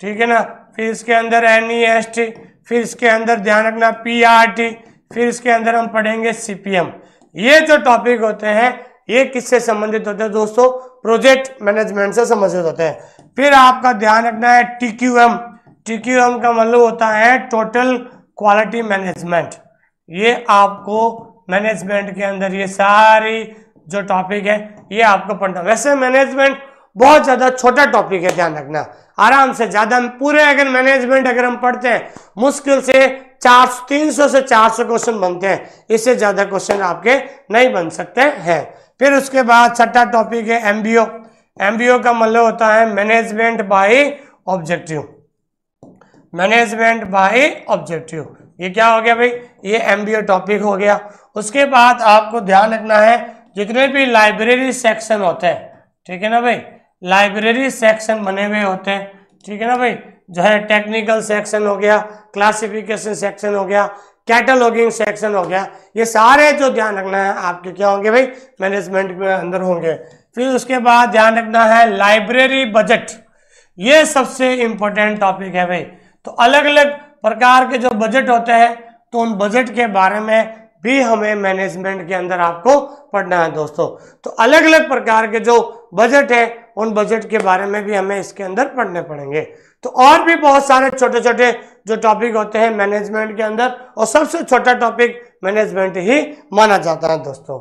Speaker 1: ठीक है ना फिर इसके अंदर एन ई एस टी फिर इसके अंदर ध्यान रखना पी आर टी फिर इसके अंदर हम पढ़ेंगे सी पी एम ये जो टॉपिक होते हैं ये किससे संबंधित होते हैं दोस्तों प्रोजेक्ट मैनेजमेंट से संबंधित होते हैं फिर आपका ध्यान रखना है टीक्यूएम टीक्यूएम का मतलब होता है टोटल क्वालिटी मैनेजमेंट ये आपको मैनेजमेंट के अंदर ये सारी जो टॉपिक है ये आपको पढ़ना वैसे मैनेजमेंट बहुत ज़्यादा छोटा टॉपिक है ध्यान रखना आराम से ज़्यादा पूरे अगर मैनेजमेंट अगर हम पढ़ते हैं मुश्किल से चार तीन सौ से चार सौ क्वेश्चन बनते हैं इससे ज़्यादा क्वेश्चन आपके नहीं बन सकते हैं फिर उसके बाद छठा टॉपिक है एमबीओ एमबीओ का मतलब होता है management by objective management by objective ये क्या हो गया भाई ये एमबीओ टॉपिक हो गया उसके बाद आपको ध्यान रखना है जितने भी लाइब्रेरी सेक्शन होते हैं ठीक है ना भाई लाइब्रेरी सेक्शन बने हुए होते हैं ठीक है ना भाई जो है टेक्निकल सेक्शन हो गया क्लासिफिकेशन सेक्शन हो गया कैटलॉगिंग सेक्शन हो गया ये सारे जो ध्यान रखना है आपके क्या होंगे भाई मैनेजमेंट के अंदर होंगे फिर उसके बाद ध्यान रखना है लाइब्रेरी बजट ये सबसे इंपॉर्टेंट टॉपिक है भाई तो अलग अलग प्रकार के जो बजट होते हैं तो उन बजट के बारे में भी हमें मैनेजमेंट के अंदर आपको पढ़ना है दोस्तों तो अलग अलग प्रकार के जो बजट है उन बजट के बारे में भी हमें इसके अंदर पढ़ने पड़ेंगे तो और भी बहुत सारे छोटे छोटे जो टॉपिक होते हैं मैनेजमेंट के अंदर और सबसे छोटा टॉपिक मैनेजमेंट ही माना जाता है दोस्तों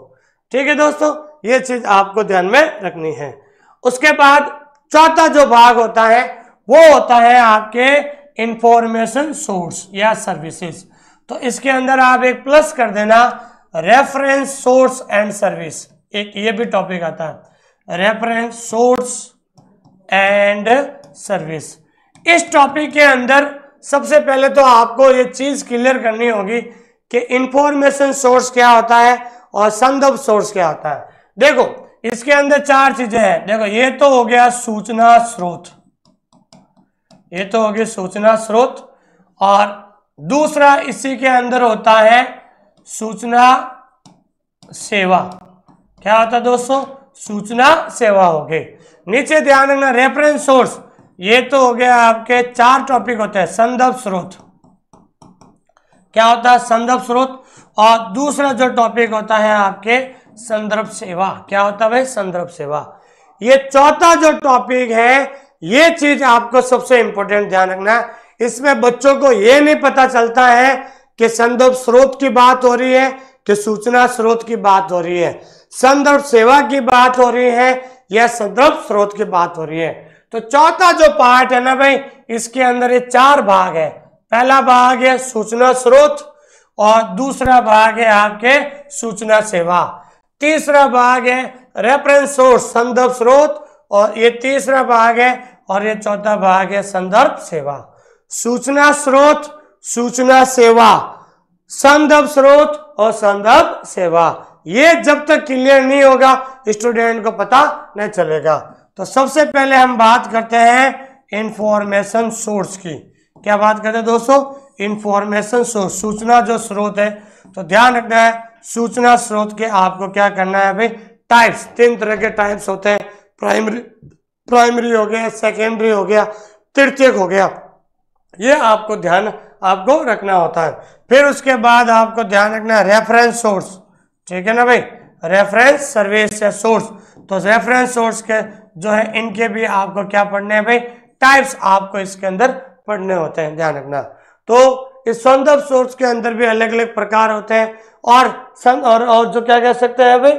Speaker 1: ठीक है दोस्तों ये चीज आपको ध्यान में रखनी है उसके बाद चौथा जो भाग होता है वो होता है आपके इंफॉर्मेशन सोर्स या सर्विसेज तो इसके अंदर आप एक प्लस कर देना रेफरेंस सोर्स एंड सर्विस एक ये भी टॉपिक आता है रेफरेंस सोर्स एंड सर्विस इस टॉपिक के अंदर सबसे पहले तो आपको ये चीज क्लियर करनी होगी कि इंफॉर्मेशन सोर्स क्या होता है और संदर्भ सोर्स क्या होता है देखो इसके अंदर चार चीजें हैं देखो ये तो हो गया सूचना स्रोत ये तो हो गया सूचना स्रोत और दूसरा इसी के अंदर होता है सूचना सेवा क्या होता है दोस्तों सूचना सेवा हो गई नीचे ध्यान रखना रेफरेंस सोर्स ये तो हो गया आपके चार टॉपिक होते हैं संदर्भ स्रोत क्या होता है संदर्भ स्रोत और दूसरा जो टॉपिक होता है आपके संदर्भ सेवा क्या होता है संदर्भ सेवा ये चौथा जो टॉपिक है ये चीज आपको सबसे इंपॉर्टेंट ध्यान रखना है इसमें बच्चों को ये नहीं पता चलता है कि संदर्भ स्रोत की बात हो रही है कि सूचना स्रोत की बात हो रही है संदर्भ सेवा की बात हो रही है या संदर्भ स्रोत की बात हो रही है तो चौथा जो पार्ट है ना भाई इसके अंदर ये चार भाग है पहला भाग है सूचना स्रोत और दूसरा भाग है आपके सूचना सेवा तीसरा भाग है रेफरेंस सोर्स संदर्भ स्रोत और ये तीसरा भाग है और ये चौथा भाग है संदर्भ सेवा सूचना स्रोत सूचना सेवा संदर्भ स्रोत और संदर्भ सेवा ये जब तक क्लियर नहीं होगा स्टूडेंट को पता नहीं चलेगा तो सबसे पहले हम बात करते हैं इंफॉर्मेशन सोर्स की क्या बात करते हैं दोस्तों इंफॉर्मेशन सोर्स सूचना जो स्रोत है तो ध्यान रखना है सूचना स्रोत के आपको क्या करना है भाई टाइप्स तीन तरह के टाइप्स होते हैं प्राइमरी प्राइमरी हो गया सेकेंडरी हो गया तृतीयक हो गया ये आपको ध्यान आपको रखना होता है फिर उसके बाद आपको ध्यान रखना है रेफरेंस सोर्स ठीक है ना भाई रेफरेंस सर्विस या सोर्स तो रेफरेंस सोर्स के जो है इनके भी आपको क्या पढ़ने हैं भाई टाइप्स आपको इसके अंदर पढ़ने होते हैं ध्यान रखना तो इस संदर्भ सोर्स के अंदर भी अलग अलग प्रकार होते हैं और सं, और, और जो क्या कह सकते हैं भाई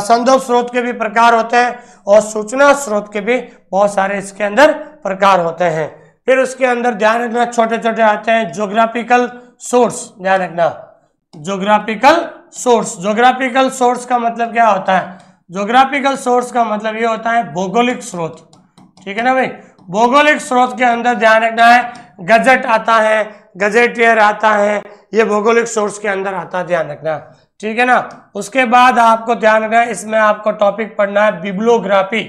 Speaker 1: संदर्भ स्रोत के भी प्रकार होते हैं और सूचना स्रोत के भी बहुत सारे इसके अंदर प्रकार होते हैं फिर उसके अंदर ध्यान रखना छोटे छोटे आते हैं ज्योग्राफिकल सोर्स ध्यान रखना जोग्राफिकल सोर्स जोग्राफिकल सोर्स का मतलब क्या होता है ज्योग्राफिकल सोर्स का मतलब ये होता है भौगोलिक स्रोत ठीक है ना भाई भौगोलिक स्रोत के अंदर ध्यान रखना है गजट आता है गजेटियर आता है ये भौगोलिक सोर्स के अंदर आता है ध्यान रखना ठीक है ना उसके बाद आपको ध्यान रखना है इसमें आपको टॉपिक पढ़ना है बिब्लोग्राफी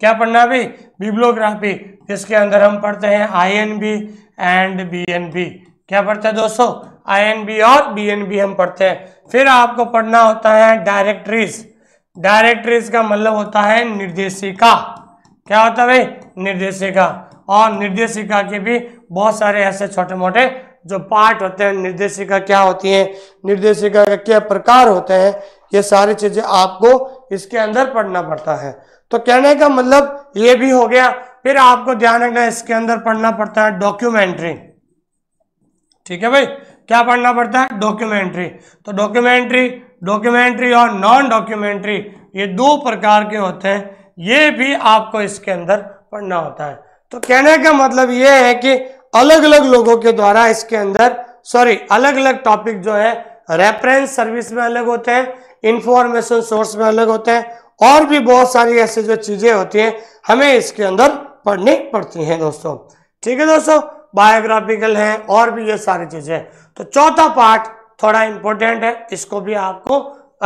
Speaker 1: क्या पढ़ना है भाई बिब्लोग्राफी जिसके अंदर हम पढ़ते हैं I N B and B N B क्या पढ़ते हैं दोस्तों आई एन बी और बी एन बी हम पढ़ते हैं फिर आपको पढ़ना होता है डायरेक्ट्रीज डायरेक्ट्रीज का मतलब होता है निर्देशिका क्या होता है भाई निर्देशिका और निर्देशिका के भी बहुत सारे ऐसे छोटे मोटे जो पार्ट होते हैं निर्देशिका क्या होती है निर्देशिका का क्या प्रकार होते हैं ये सारी चीजें आपको इसके अंदर पढ़ना पड़ता है तो कहने का मतलब ये भी हो गया फिर आपको ध्यान रखना इसके अंदर पढ़ना पड़ता है डॉक्यूमेंट्री ठीक है भाई क्या पढ़ना पड़ता है डॉक्यूमेंट्री तो डॉक्यूमेंट्री डॉक्यूमेंट्री और नॉन डॉक्यूमेंट्री ये दो प्रकार के होते हैं ये भी आपको इसके अंदर पढ़ना होता है तो कहने का मतलब ये है कि अलग अलग लोगों के द्वारा इसके अंदर सॉरी अलग अलग टॉपिक जो है रेफरेंस सर्विस में अलग होते हैं इंफॉर्मेशन सोर्स में अलग होते हैं और भी बहुत सारी ऐसी जो चीजें होती हैं हमें इसके अंदर पढ़नी पड़ती हैं दोस्तों ठीक है दोस्तों बायोग्राफिकल है और भी ये सारी चीजें तो चौथा पार्ट थोड़ा इंपॉर्टेंट है इसको भी आपको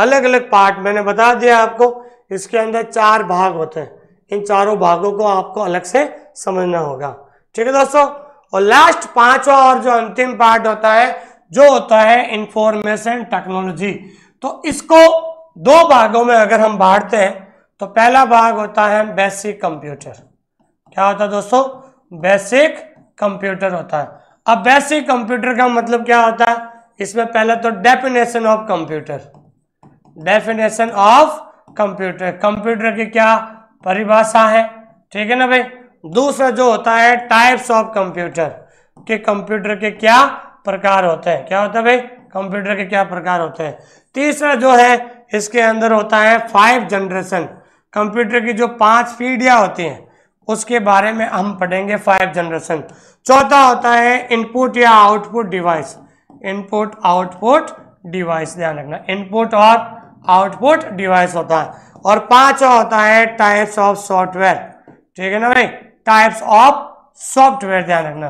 Speaker 1: अलग अलग पार्ट मैंने बता दिया आपको इसके अंदर चार भाग होते हैं इन चारों भागों को आपको अलग से समझना होगा ठीक है दोस्तों और लास्ट पांचवा और जो अंतिम पार्ट होता है जो होता है इंफॉर्मेशन टेक्नोलॉजी तो इसको दो भागों में अगर हम बांटते हैं तो पहला भाग होता है बेसिक कंप्यूटर क्या होता है दोस्तों बेसिक कंप्यूटर होता है अब बेसिक कंप्यूटर का मतलब क्या होता है इसमें पहले तो definition of computer definition of computer computer की क्या परिभाषा है ठीक है ना भाई दूसरा जो होता है टाइप्स ऑफ कंप्यूटर के कंप्यूटर के क्या प्रकार होते हैं क्या होता है भाई कंप्यूटर के क्या प्रकार होते हैं तीसरा जो है इसके अंदर होता है फाइव जनरेशन कंप्यूटर की जो पांच पीढ़ियां होती हैं उसके बारे में हम पढ़ेंगे फाइव जनरेशन चौथा होता है इनपुट या output device input output device ध्यान रखना इनपुट और आउटपुट डिवाइस होता है और पांचवा होता है टाइप्स ऑफ सॉफ्टवेयर ठीक है ना भाई टाइप्स ऑफ सॉफ्टवेयर ध्यान रखना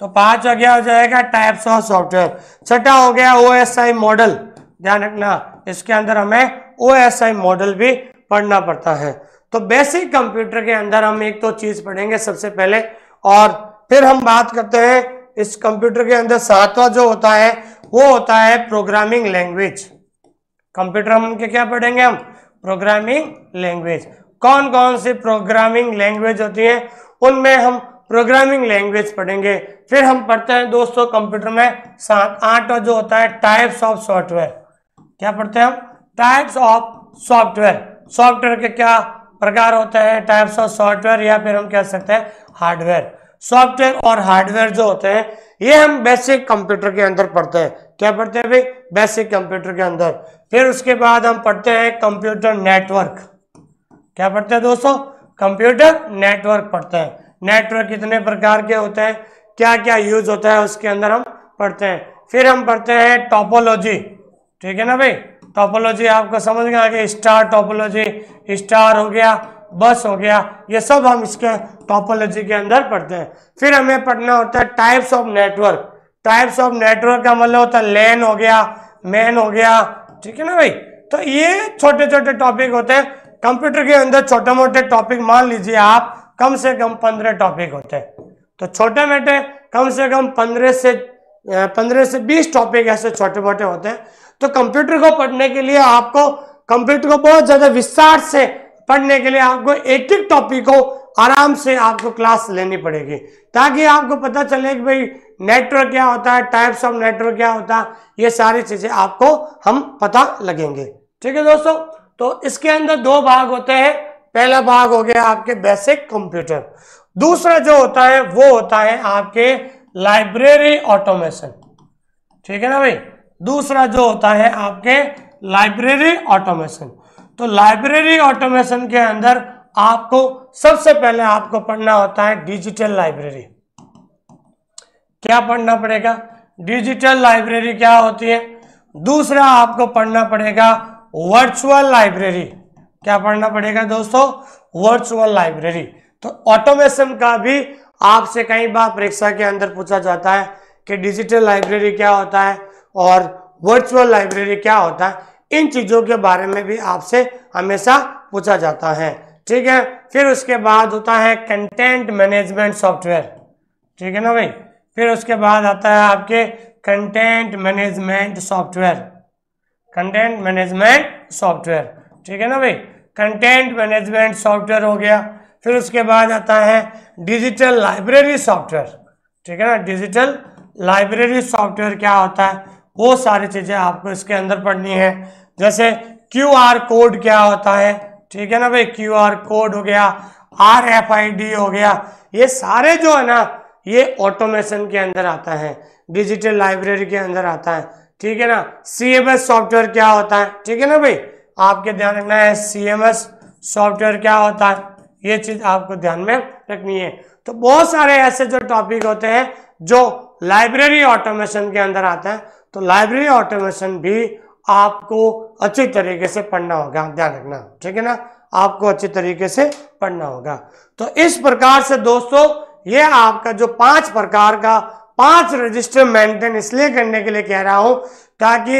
Speaker 1: तो पांच हो गया हो जाएगा टाइप्स ऑफ सॉफ्टवेयर छठा हो गया ओएसआई मॉडल ध्यान रखना इसके अंदर हमें ओएसआई मॉडल भी पढ़ना पड़ता है तो बेसिक कंप्यूटर के अंदर हम एक तो चीज पढ़ेंगे सबसे पहले और फिर हम बात करते हैं इस कंप्यूटर के अंदर सातवां जो होता है वो होता है प्रोग्रामिंग लैंग्वेज कंप्यूटर हम क्या पढ़ेंगे हम प्रोग्रामिंग लैंग्वेज कौन कौन सी प्रोग्रामिंग लैंग्वेज होती है उनमें हम प्रोग्रामिंग लैंग्वेज पढ़ेंगे फिर हम पढ़ते हैं दोस्तों कंप्यूटर में सात आठ जो होता है टाइप्स ऑफ सॉफ्टवेयर क्या पढ़ते हैं हम टाइप्स ऑफ सॉफ्टवेयर सॉफ्टवेयर के क्या प्रकार होते हैं टाइप्स ऑफ सॉफ्टवेयर या फिर हम कह सकते हैं हार्डवेयर सॉफ्टवेयर और हार्डवेयर जो होते हैं ये हम बेसिक कंप्यूटर के अंदर पढ़ते हैं क्या पढ़ते हैं भाई बेसिक कंप्यूटर के अंदर फिर उसके बाद हम पढ़ते हैं कंप्यूटर नेटवर्क क्या पढ़ते हैं दोस्तों कंप्यूटर नेटवर्क पढ़ते हैं नेटवर्क कितने प्रकार के होते हैं क्या क्या यूज होता है उसके अंदर हम पढ़ते हैं फिर हम पढ़ते हैं टॉपोलॉजी ठीक है ना भाई टॉपोलॉजी आपको समझ में आ गया स्टार टॉपोलॉजी स्टार हो गया बस हो गया ये सब हम इसके टॉपोलॉजी के अंदर पढ़ते हैं फिर हमें पढ़ना होता है types of network types of network का मतलब होता है लेन हो गया मैन हो गया ठीक है ना भाई तो ये छोटे छोटे टॉपिक होते हैं कंप्यूटर के अंदर छोटे मोटे टॉपिक मान लीजिए आप कम से कम पंद्रह टॉपिक होते हैं तो छोटे मोटे कम से कम पंद्रह से पंद्रह से बीस टॉपिक ऐसे छोटे मोटे होते हैं तो कंप्यूटर को पढ़ने के लिए आपको कंप्यूटर को बहुत ज़्यादा विस्तार से पढ़ने के लिए आपको एक एक टॉपिक को आराम से आपको क्लास लेनी पड़ेगी ताकि आपको पता चले कि भाई नेटवर्क क्या होता है टाइप्स ऑफ नेटवर्क क्या होता है ये सारी चीज़ें आपको हम पता लगेंगे ठीक है दोस्तों तो इसके अंदर दो भाग होते हैं पहला भाग हो गया आपके बेसिक कंप्यूटर दूसरा जो होता है वो होता है आपके लाइब्रेरी ऑटोमेशन ठीक है ना भाई दूसरा जो होता है आपके लाइब्रेरी ऑटोमेशन तो लाइब्रेरी ऑटोमेशन के अंदर आपको सबसे पहले आपको पढ़ना होता है डिजिटल लाइब्रेरी क्या पढ़ना पड़ेगा डिजिटल लाइब्रेरी क्या होती है दूसरा आपको पढ़ना पड़ेगा वर्चुअल लाइब्रेरी क्या पढ़ना पड़ेगा दोस्तों वर्चुअल लाइब्रेरी तो ऑटोमेशन का भी आपसे कई बार परीक्षा के अंदर पूछा जाता है कि डिजिटल लाइब्रेरी क्या होता है और वर्चुअल लाइब्रेरी क्या होता है इन चीज़ों के बारे में भी आपसे हमेशा पूछा जाता है ठीक है फिर उसके बाद होता है कंटेंट मैनेजमेंट सॉफ्टवेयर ठीक है ना भाई फिर उसके बाद आता है आपके content management software content management software ठीक है ना भाई कंटेंट मैनेजमेंट सॉफ्टवेयर हो गया फिर उसके बाद आता है डिजिटल लाइब्रेरी सॉफ्टवेयर ठीक है ना डिजिटल लाइब्रेरी सॉफ्टवेयर क्या होता है वो सारी चीज़ें आपको इसके अंदर पढ़नी है जैसे क्यू आर कोड क्या होता है ठीक है ना भाई क्यू आर कोड हो गया आर एफ आई डी हो गया ये सारे जो है ना ये ऑटोमेशन के अंदर आता है डिजिटल लाइब्रेरी के अंदर आता है ठीक है ना सीएमएस सॉफ्टवेयर क्या होता है ठीक है ना भाई आपके ध्यान रखना है सीएमएस सॉफ्टवेयर क्या होता है ये चीज आपको ध्यान में रखनी है तो बहुत सारे ऐसे जो टॉपिक होते हैं जो लाइब्रेरी ऑटोमेशन के अंदर आते हैं तो लाइब्रेरी ऑटोमेशन भी आपको अच्छी तरीके से पढ़ना होगा ध्यान रखना ठीक है ना आपको अच्छी तरीके से पढ़ना होगा तो इस प्रकार से दोस्तों ये आपका जो पांच प्रकार का पांच रजिस्टर मेंटेन इसलिए करने के लिए कह रहा हूं ताकि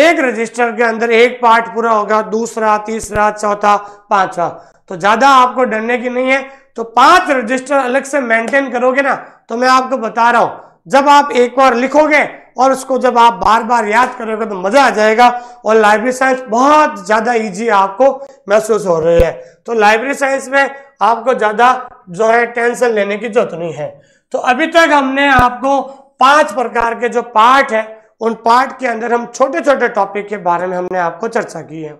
Speaker 1: एक रजिस्टर के अंदर एक पार्ट पूरा होगा दूसरा तीसरा चौथा पांचवा तो ज्यादा आपको डरने की नहीं है तो पांच रजिस्टर अलग से मेंटेन करोगे ना तो मैं आपको बता रहा हूं जब आप एक बार लिखोगे और उसको जब आप बार बार याद करोगे तो मजा आ जाएगा और लाइब्रेरी साइंस बहुत ज्यादा इजी आपको महसूस हो रही है तो लाइब्रेरी साइंस में आपको ज्यादा जो है टेंशन लेने की जरूरत नहीं है तो अभी तक हमने आपको पांच प्रकार के जो पार्ट है उन पार्ट के अंदर हम छोटे छोटे टॉपिक के बारे में हमने आपको चर्चा की है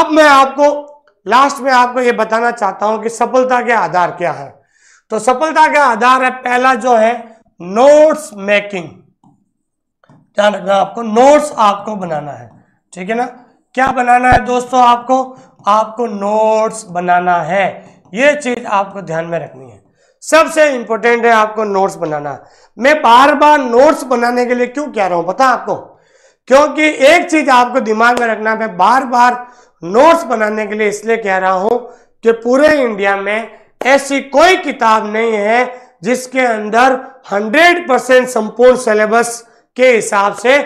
Speaker 1: अब मैं आपको लास्ट में आपको ये बताना चाहता हूं कि सफलता के आधार क्या है तो सफलता का आधार है पहला जो है नोट्स मेकिंग ध्यान रखना आपको नोट्स आपको बनाना है ठीक है ना क्या बनाना है दोस्तों आपको आपको नोट्स बनाना है ये चीज आपको ध्यान में रखनी है सबसे इंपॉर्टेंट है आपको नोट्स बनाना मैं बार बार नोट्स बनाने के लिए क्यों कह रहा हूं पता आपको क्योंकि एक चीज आपको दिमाग में रखना मैं बार बार नोट्स बनाने के लिए इसलिए कह रहा हूं कि पूरे इंडिया में ऐसी कोई किताब नहीं है जिसके अंदर 100 परसेंट संपूर्ण सिलेबस के हिसाब से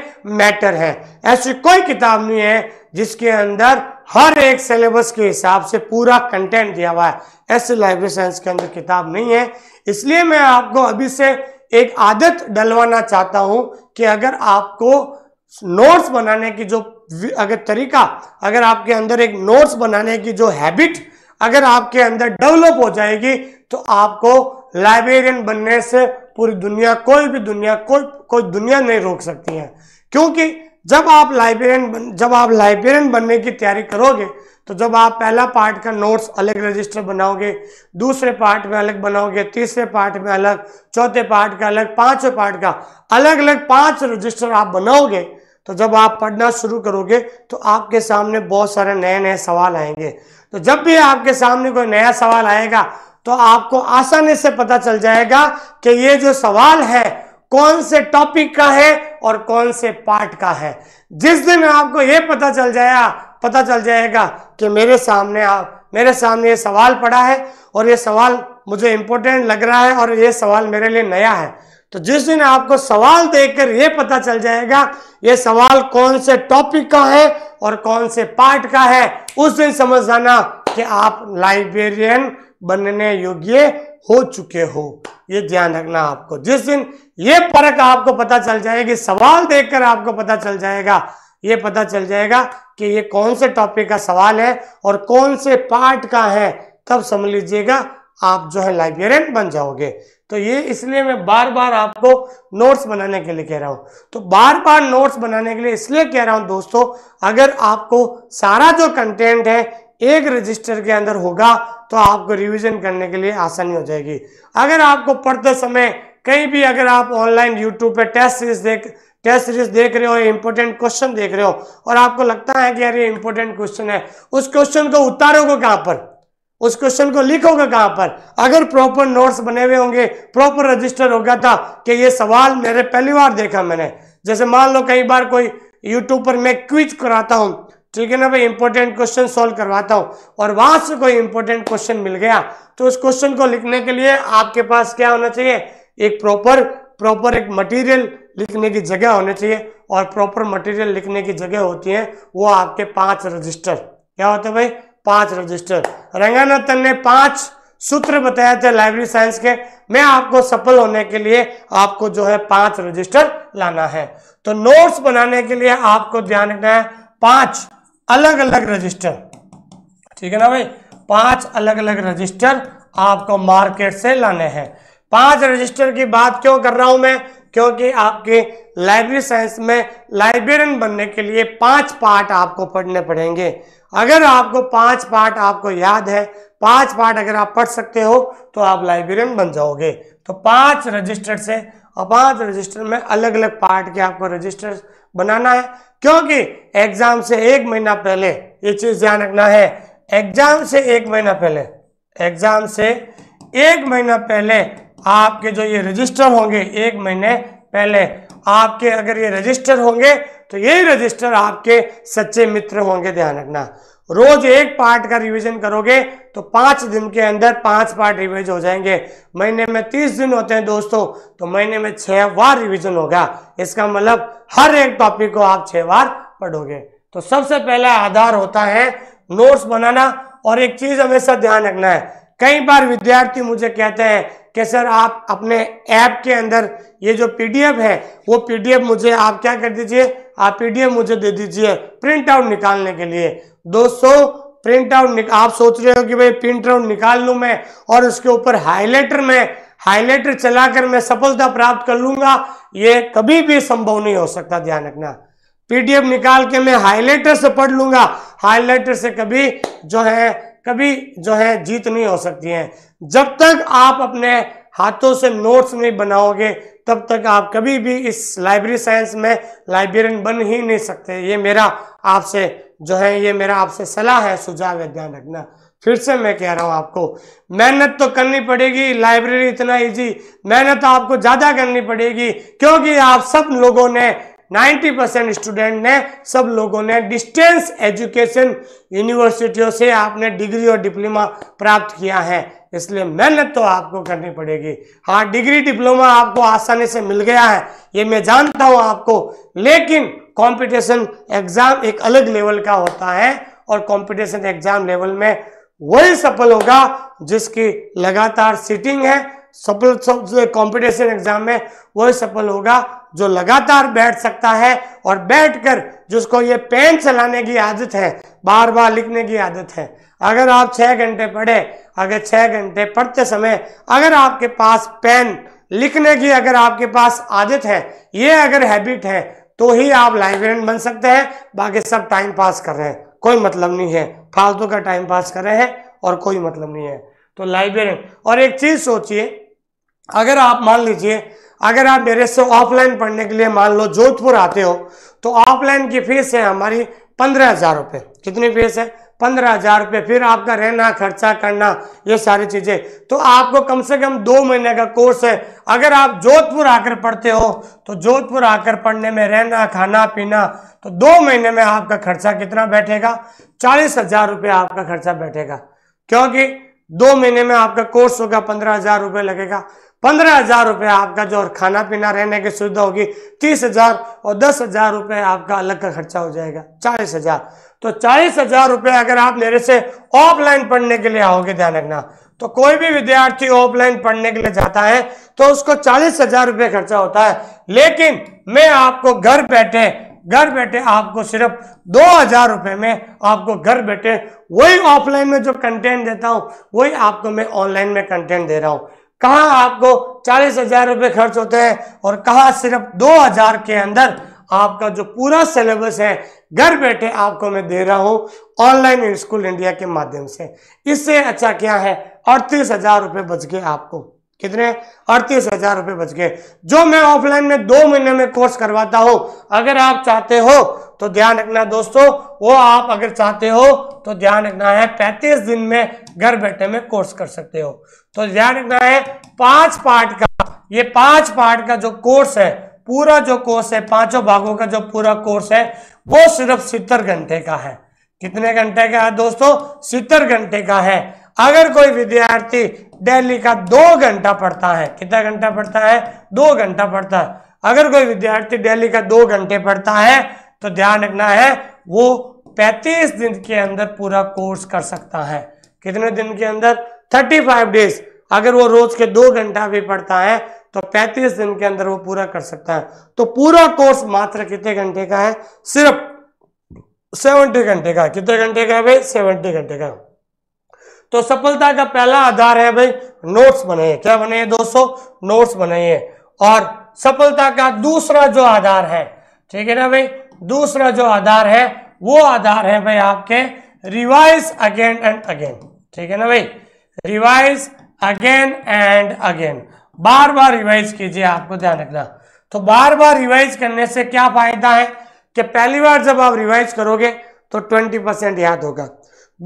Speaker 1: मैटर है ऐसी कोई किताब नहीं है जिसके अंदर हर एक सिलेबस के हिसाब से पूरा कंटेंट दिया हुआ है ऐसे लाइब्रेरी साइंस के अंदर किताब नहीं है इसलिए मैं आपको अभी से एक आदत डलवाना चाहता हूं कि अगर आपको नोट्स बनाने की जो अगर तरीका अगर आपके अंदर एक नोट्स बनाने की जो हैबिट अगर आपके अंदर डेवलप हो जाएगी तो आपको लाइब्रेरियन बनने से पूरी दुनिया कोई भी दुनिया कोई कोई दुनिया नहीं रोक सकती है क्योंकि जब आप लाइब्रेरियन बन जब आप लाइब्रेरियन बनने की तैयारी करोगे तो जब आप पहला पार्ट का नोट्स अलग रजिस्टर बनाओगे दूसरे पार्ट में अलग बनाओगे तीसरे पार्ट में अलग चौथे पार्ट का अलग पांचवें पार्ट का अलग अलग पांच रजिस्टर आप बनाओगे तो जब आप पढ़ना शुरू करोगे तो आपके सामने बहुत सारे नए नए सवाल आएंगे तो जब भी आपके सामने कोई नया सवाल आएगा तो आपको आसानी से पता चल जाएगा कि ये जो सवाल है कौन से टॉपिक का है और कौन से पार्ट का है जिस दिन आपको ये पता चल जाएगा पता चल जाएगा कि मेरे सामने आप मेरे सामने ये सवाल पड़ा है और ये सवाल मुझे इम्पोर्टेंट लग रहा है और ये सवाल मेरे लिए नया है तो जिस दिन आपको सवाल देखकर ये पता चल जाएगा ये सवाल कौन से टॉपिक का है और कौन से पार्ट का है उस दिन समझ जाना कि आप लाइब्रेरियन बनने योग्य हो चुके हो ये ध्यान रखना आपको जिस दिन ये परख आपको पता चल जाएगी सवाल देखकर आपको पता चल जाएगा ये पता चल जाएगा कि ये कौन से टॉपिक का सवाल है और कौन से पार्ट का है तब समझ लीजिएगा आप जो है लाइब्रेरियन बन जाओगे तो ये इसलिए मैं बार बार आपको नोट्स बनाने के लिए कह रहा हूँ तो बार बार नोट्स बनाने के लिए इसलिए कह रहा हूँ दोस्तों अगर आपको सारा जो कंटेंट है एक रजिस्टर के अंदर होगा तो आपको रिवीजन करने के लिए आसानी हो जाएगी अगर आपको पढ़ते समय कहीं भी अगर आप ऑनलाइन यूट्यूब पे टेस्ट सीरीज देख टेस्ट सीरीज देख रहे हो इंपॉर्टेंट क्वेश्चन देख रहे हो और आपको लगता है कि यार ये इंपॉर्टेंट क्वेश्चन है उस क्वेश्चन को उतारोगे कहाँ पर उस क्वेश्चन को लिखोगे कहाँ पर अगर प्रॉपर नोट्स बने हुए होंगे प्रॉपर रजिस्टर होगा था कि ये सवाल मेरे पहली बार देखा मैंने जैसे मान लो कई बार कोई यूट्यूब पर मैं क्विज कराता हूँ ठीक है ना भाई इंपॉर्टेंट क्वेश्चन सॉल्व करवाता हूँ और वहां से कोई इंपॉर्टेंट क्वेश्चन मिल गया तो उस क्वेश्चन को लिखने के लिए आपके पास क्या होना चाहिए एक प्रॉपर प्रॉपर एक मटेरियल लिखने की जगह होनी चाहिए और प्रॉपर मटेरियल लिखने की जगह होती है वो आपके पांच रजिस्टर क्या होते भाई पांच रजिस्टर रंगानाथन ने पांच सूत्र बताया थे लाइब्रेरी साइंस के मैं आपको सफल होने के लिए आपको जो है पांच रजिस्टर लाना है तो नोट्स बनाने के लिए आपको ध्यान रखना है पांच अलग अलग रजिस्टर ठीक है ना भाई पांच अलग अलग रजिस्टर आपको मार्केट से लाने हैं पांच रजिस्टर की बात क्यों कर रहा हूं मैं क्योंकि आपके लाइब्रेरी साइंस में लाइब्रेरियन बनने के लिए पांच पार्ट आपको पढ़ने पड़ेंगे अगर आपको पांच पार्ट आपको याद है पांच पार्ट अगर आप पढ़ सकते हो तो आप लाइब्रेरियन बन जाओगे तो पांच रजिस्टर से और पांच रजिस्टर में अलग अलग पार्ट के आपको रजिस्टर बनाना है क्योंकि एग्जाम से एक महीना पहले ये चीज ध्यान रखना है एग्जाम से एक महीना पहले एग्जाम से एक महीना पहले आपके जो ये रजिस्टर होंगे एक महीने पहले आपके अगर ये रजिस्टर होंगे तो ये रजिस्टर आपके सच्चे मित्र होंगे ध्यान रखना रोज एक पार्ट का रिवीजन करोगे तो पांच दिन के अंदर पांच पार्ट रिवीज हो जाएंगे महीने में तीस दिन होते हैं दोस्तों तो महीने में छह बार रिवीजन होगा इसका मतलब हर एक टॉपिक को आप छह बार पढ़ोगे तो सबसे पहला आधार होता है नोट्स बनाना और एक चीज हमेशा ध्यान रखना है कई बार विद्यार्थी मुझे कहते हैं कि सर आप अपने ऐप के अंदर ये जो पीडीएफ है वो पीडीएफ मुझे आप क्या कर दीजिए आप पीडीएफ मुझे दे दीजिए प्रिंट आउट निकालने के लिए दोस्तों प्रिंट आउट आप सोच रहे हो कि भाई प्रिंट आउट निकाल लू मैं और उसके ऊपर हाईलाइटर में हाईलाइटर चलाकर मैं सफलता प्राप्त कर लूंगा ये कभी भी संभव नहीं हो सकता ध्यान रखना पीडीएफ निकाल के मैं हाईलाइटर से पढ़ लूंगा हाईलाइटर से कभी जो है कभी जो है जीत नहीं हो सकती है जब तक आप अपने हाथों से नोट्स नहीं बनाओगे तब तक आप कभी भी इस लाइब्रेरी साइंस में लाइब्रेरियन बन ही नहीं सकते ये मेरा आपसे जो है ये मेरा आपसे सलाह है सुझाव है ध्यान रखना फिर से मैं कह रहा हूँ आपको मेहनत तो करनी पड़ेगी लाइब्रेरी इतना इजी मेहनत तो आपको ज़्यादा करनी पड़ेगी क्योंकि आप सब लोगों ने 90 परसेंट स्टूडेंट ने सब लोगों ने डिस्टेंस एजुकेशन यूनिवर्सिटियों से आपने डिग्री और डिप्लोमा प्राप्त किया है इसलिए मेहनत तो आपको करनी पड़ेगी हाँ डिग्री डिप्लोमा आपको आसानी से मिल गया है ये मैं जानता हूँ आपको लेकिन कंपटीशन एग्जाम एक अलग लेवल का होता है और कंपटीशन एग्जाम लेवल में वही सफल होगा जिसकी लगातार सीटिंग है सफल कंपटीशन एग्जाम में वही सफल होगा जो लगातार बैठ सकता है और बैठकर जिसको ये पेन चलाने की आदत है बार बार लिखने की आदत है अगर आप छः घंटे पढ़े अगर छः घंटे पढ़ते समय अगर आपके पास पेन लिखने की अगर आपके पास आदत है ये अगर हैबिट है तो ही आप लाइब्रेरियन बन सकते हैं बाकी सब टाइम पास कर रहे हैं कोई मतलब नहीं है फालतू का टाइम पास कर रहे हैं और कोई मतलब नहीं है तो लाइब्रेरियन और एक चीज़ सोचिए अगर आप मान लीजिए अगर आप मेरे से ऑफलाइन पढ़ने के लिए मान लो जोधपुर आते हो तो ऑफलाइन की फीस है हमारी पंद्रह हजार रुपये कितनी फीस है पंद्रह हजार रुपये फिर आपका रहना खर्चा करना ये सारी चीज़ें तो आपको कम से कम दो महीने का कोर्स है अगर आप जोधपुर आकर पढ़ते हो तो जोधपुर आकर पढ़ने में रहना खाना पीना तो दो महीने में आपका खर्चा कितना बैठेगा चालीस हजार रुपये आपका खर्चा बैठेगा क्योंकि दो महीने में आपका कोर्स होगा पंद्रह हजार रुपये लगेगा पंद्रह हजार रुपये आपका जो और खाना पीना रहने की सुविधा होगी तीस हजार और दस हजार रुपये आपका अलग का खर्चा हो जाएगा चालीस हजार तो चालीस हजार रुपये अगर आप मेरे से ऑफलाइन पढ़ने के लिए आओगे ध्यान रखना तो कोई भी विद्यार्थी ऑफलाइन पढ़ने के लिए जाता है तो उसको चालीस हजार रुपये खर्चा होता है लेकिन मैं आपको घर बैठे घर बैठे आपको सिर्फ दो हजार रुपये में आपको घर बैठे वही ऑफलाइन में जो कंटेंट देता हूँ वही आपको मैं ऑनलाइन में कंटेंट दे रहा हूँ कहा आपको चालीस हजार रुपये खर्च होते हैं और कहा सिर्फ दो हजार के अंदर आपका जो पूरा सिलेबस है घर बैठे आपको मैं दे रहा हूँ ऑनलाइन स्कूल इंडिया के माध्यम से इससे अच्छा क्या है अड़तीस हजार रुपये बच गए आपको कितने अड़तीस हजार रुपए बच गए जो मैं ऑफलाइन में दो महीने में कोर्स करवाता हूं अगर आप चाहते हो तो ध्यान रखना दोस्तों वो आप अगर चाहते हो तो ध्यान रखना है पैंतीस दिन में घर बैठे में कोर्स कर सकते हो तो ध्यान रखना है पांच पार्ट का ये पांच पार्ट का जो कोर्स है पूरा जो कोर्स है पांचों भागों का जो पूरा कोर्स है वो सिर्फ सितर घंटे का है कितने घंटे का है दोस्तों सितर घंटे का है अगर कोई विद्यार्थी डेली का दो घंटा पढ़ता है कितना घंटा पढ़ता है दो घंटा पढ़ता है अगर कोई विद्यार्थी डेली का दो घंटे पढ़ता है तो ध्यान रखना है वो 35 दिन के अंदर पूरा कोर्स कर सकता है कितने दिन के अंदर 35 डेज अगर वो रोज के दो घंटा भी पढ़ता है तो 35 दिन के अंदर वो पूरा कर सकता है तो पूरा कोर्स मात्र कितने घंटे का है सिर्फ 70 घंटे का कितने घंटे का है भाई 70 घंटे का तो सफलता का पहला आधार है भाई नोट्स बने क्या बने दोस्तों नोट्स बने और सफलता का दूसरा जो आधार है ठीक है ना भाई दूसरा जो आधार है वो आधार है भाई आपके रिवाइज अगेन एंड अगेन ठीक है ना भाई रिवाइज अगेन एंड अगेन बार बार रिवाइज कीजिए आपको ध्यान रखना तो बार बार रिवाइज करने से क्या फायदा है कि पहली बार जब आप रिवाइज करोगे तो 20 परसेंट याद होगा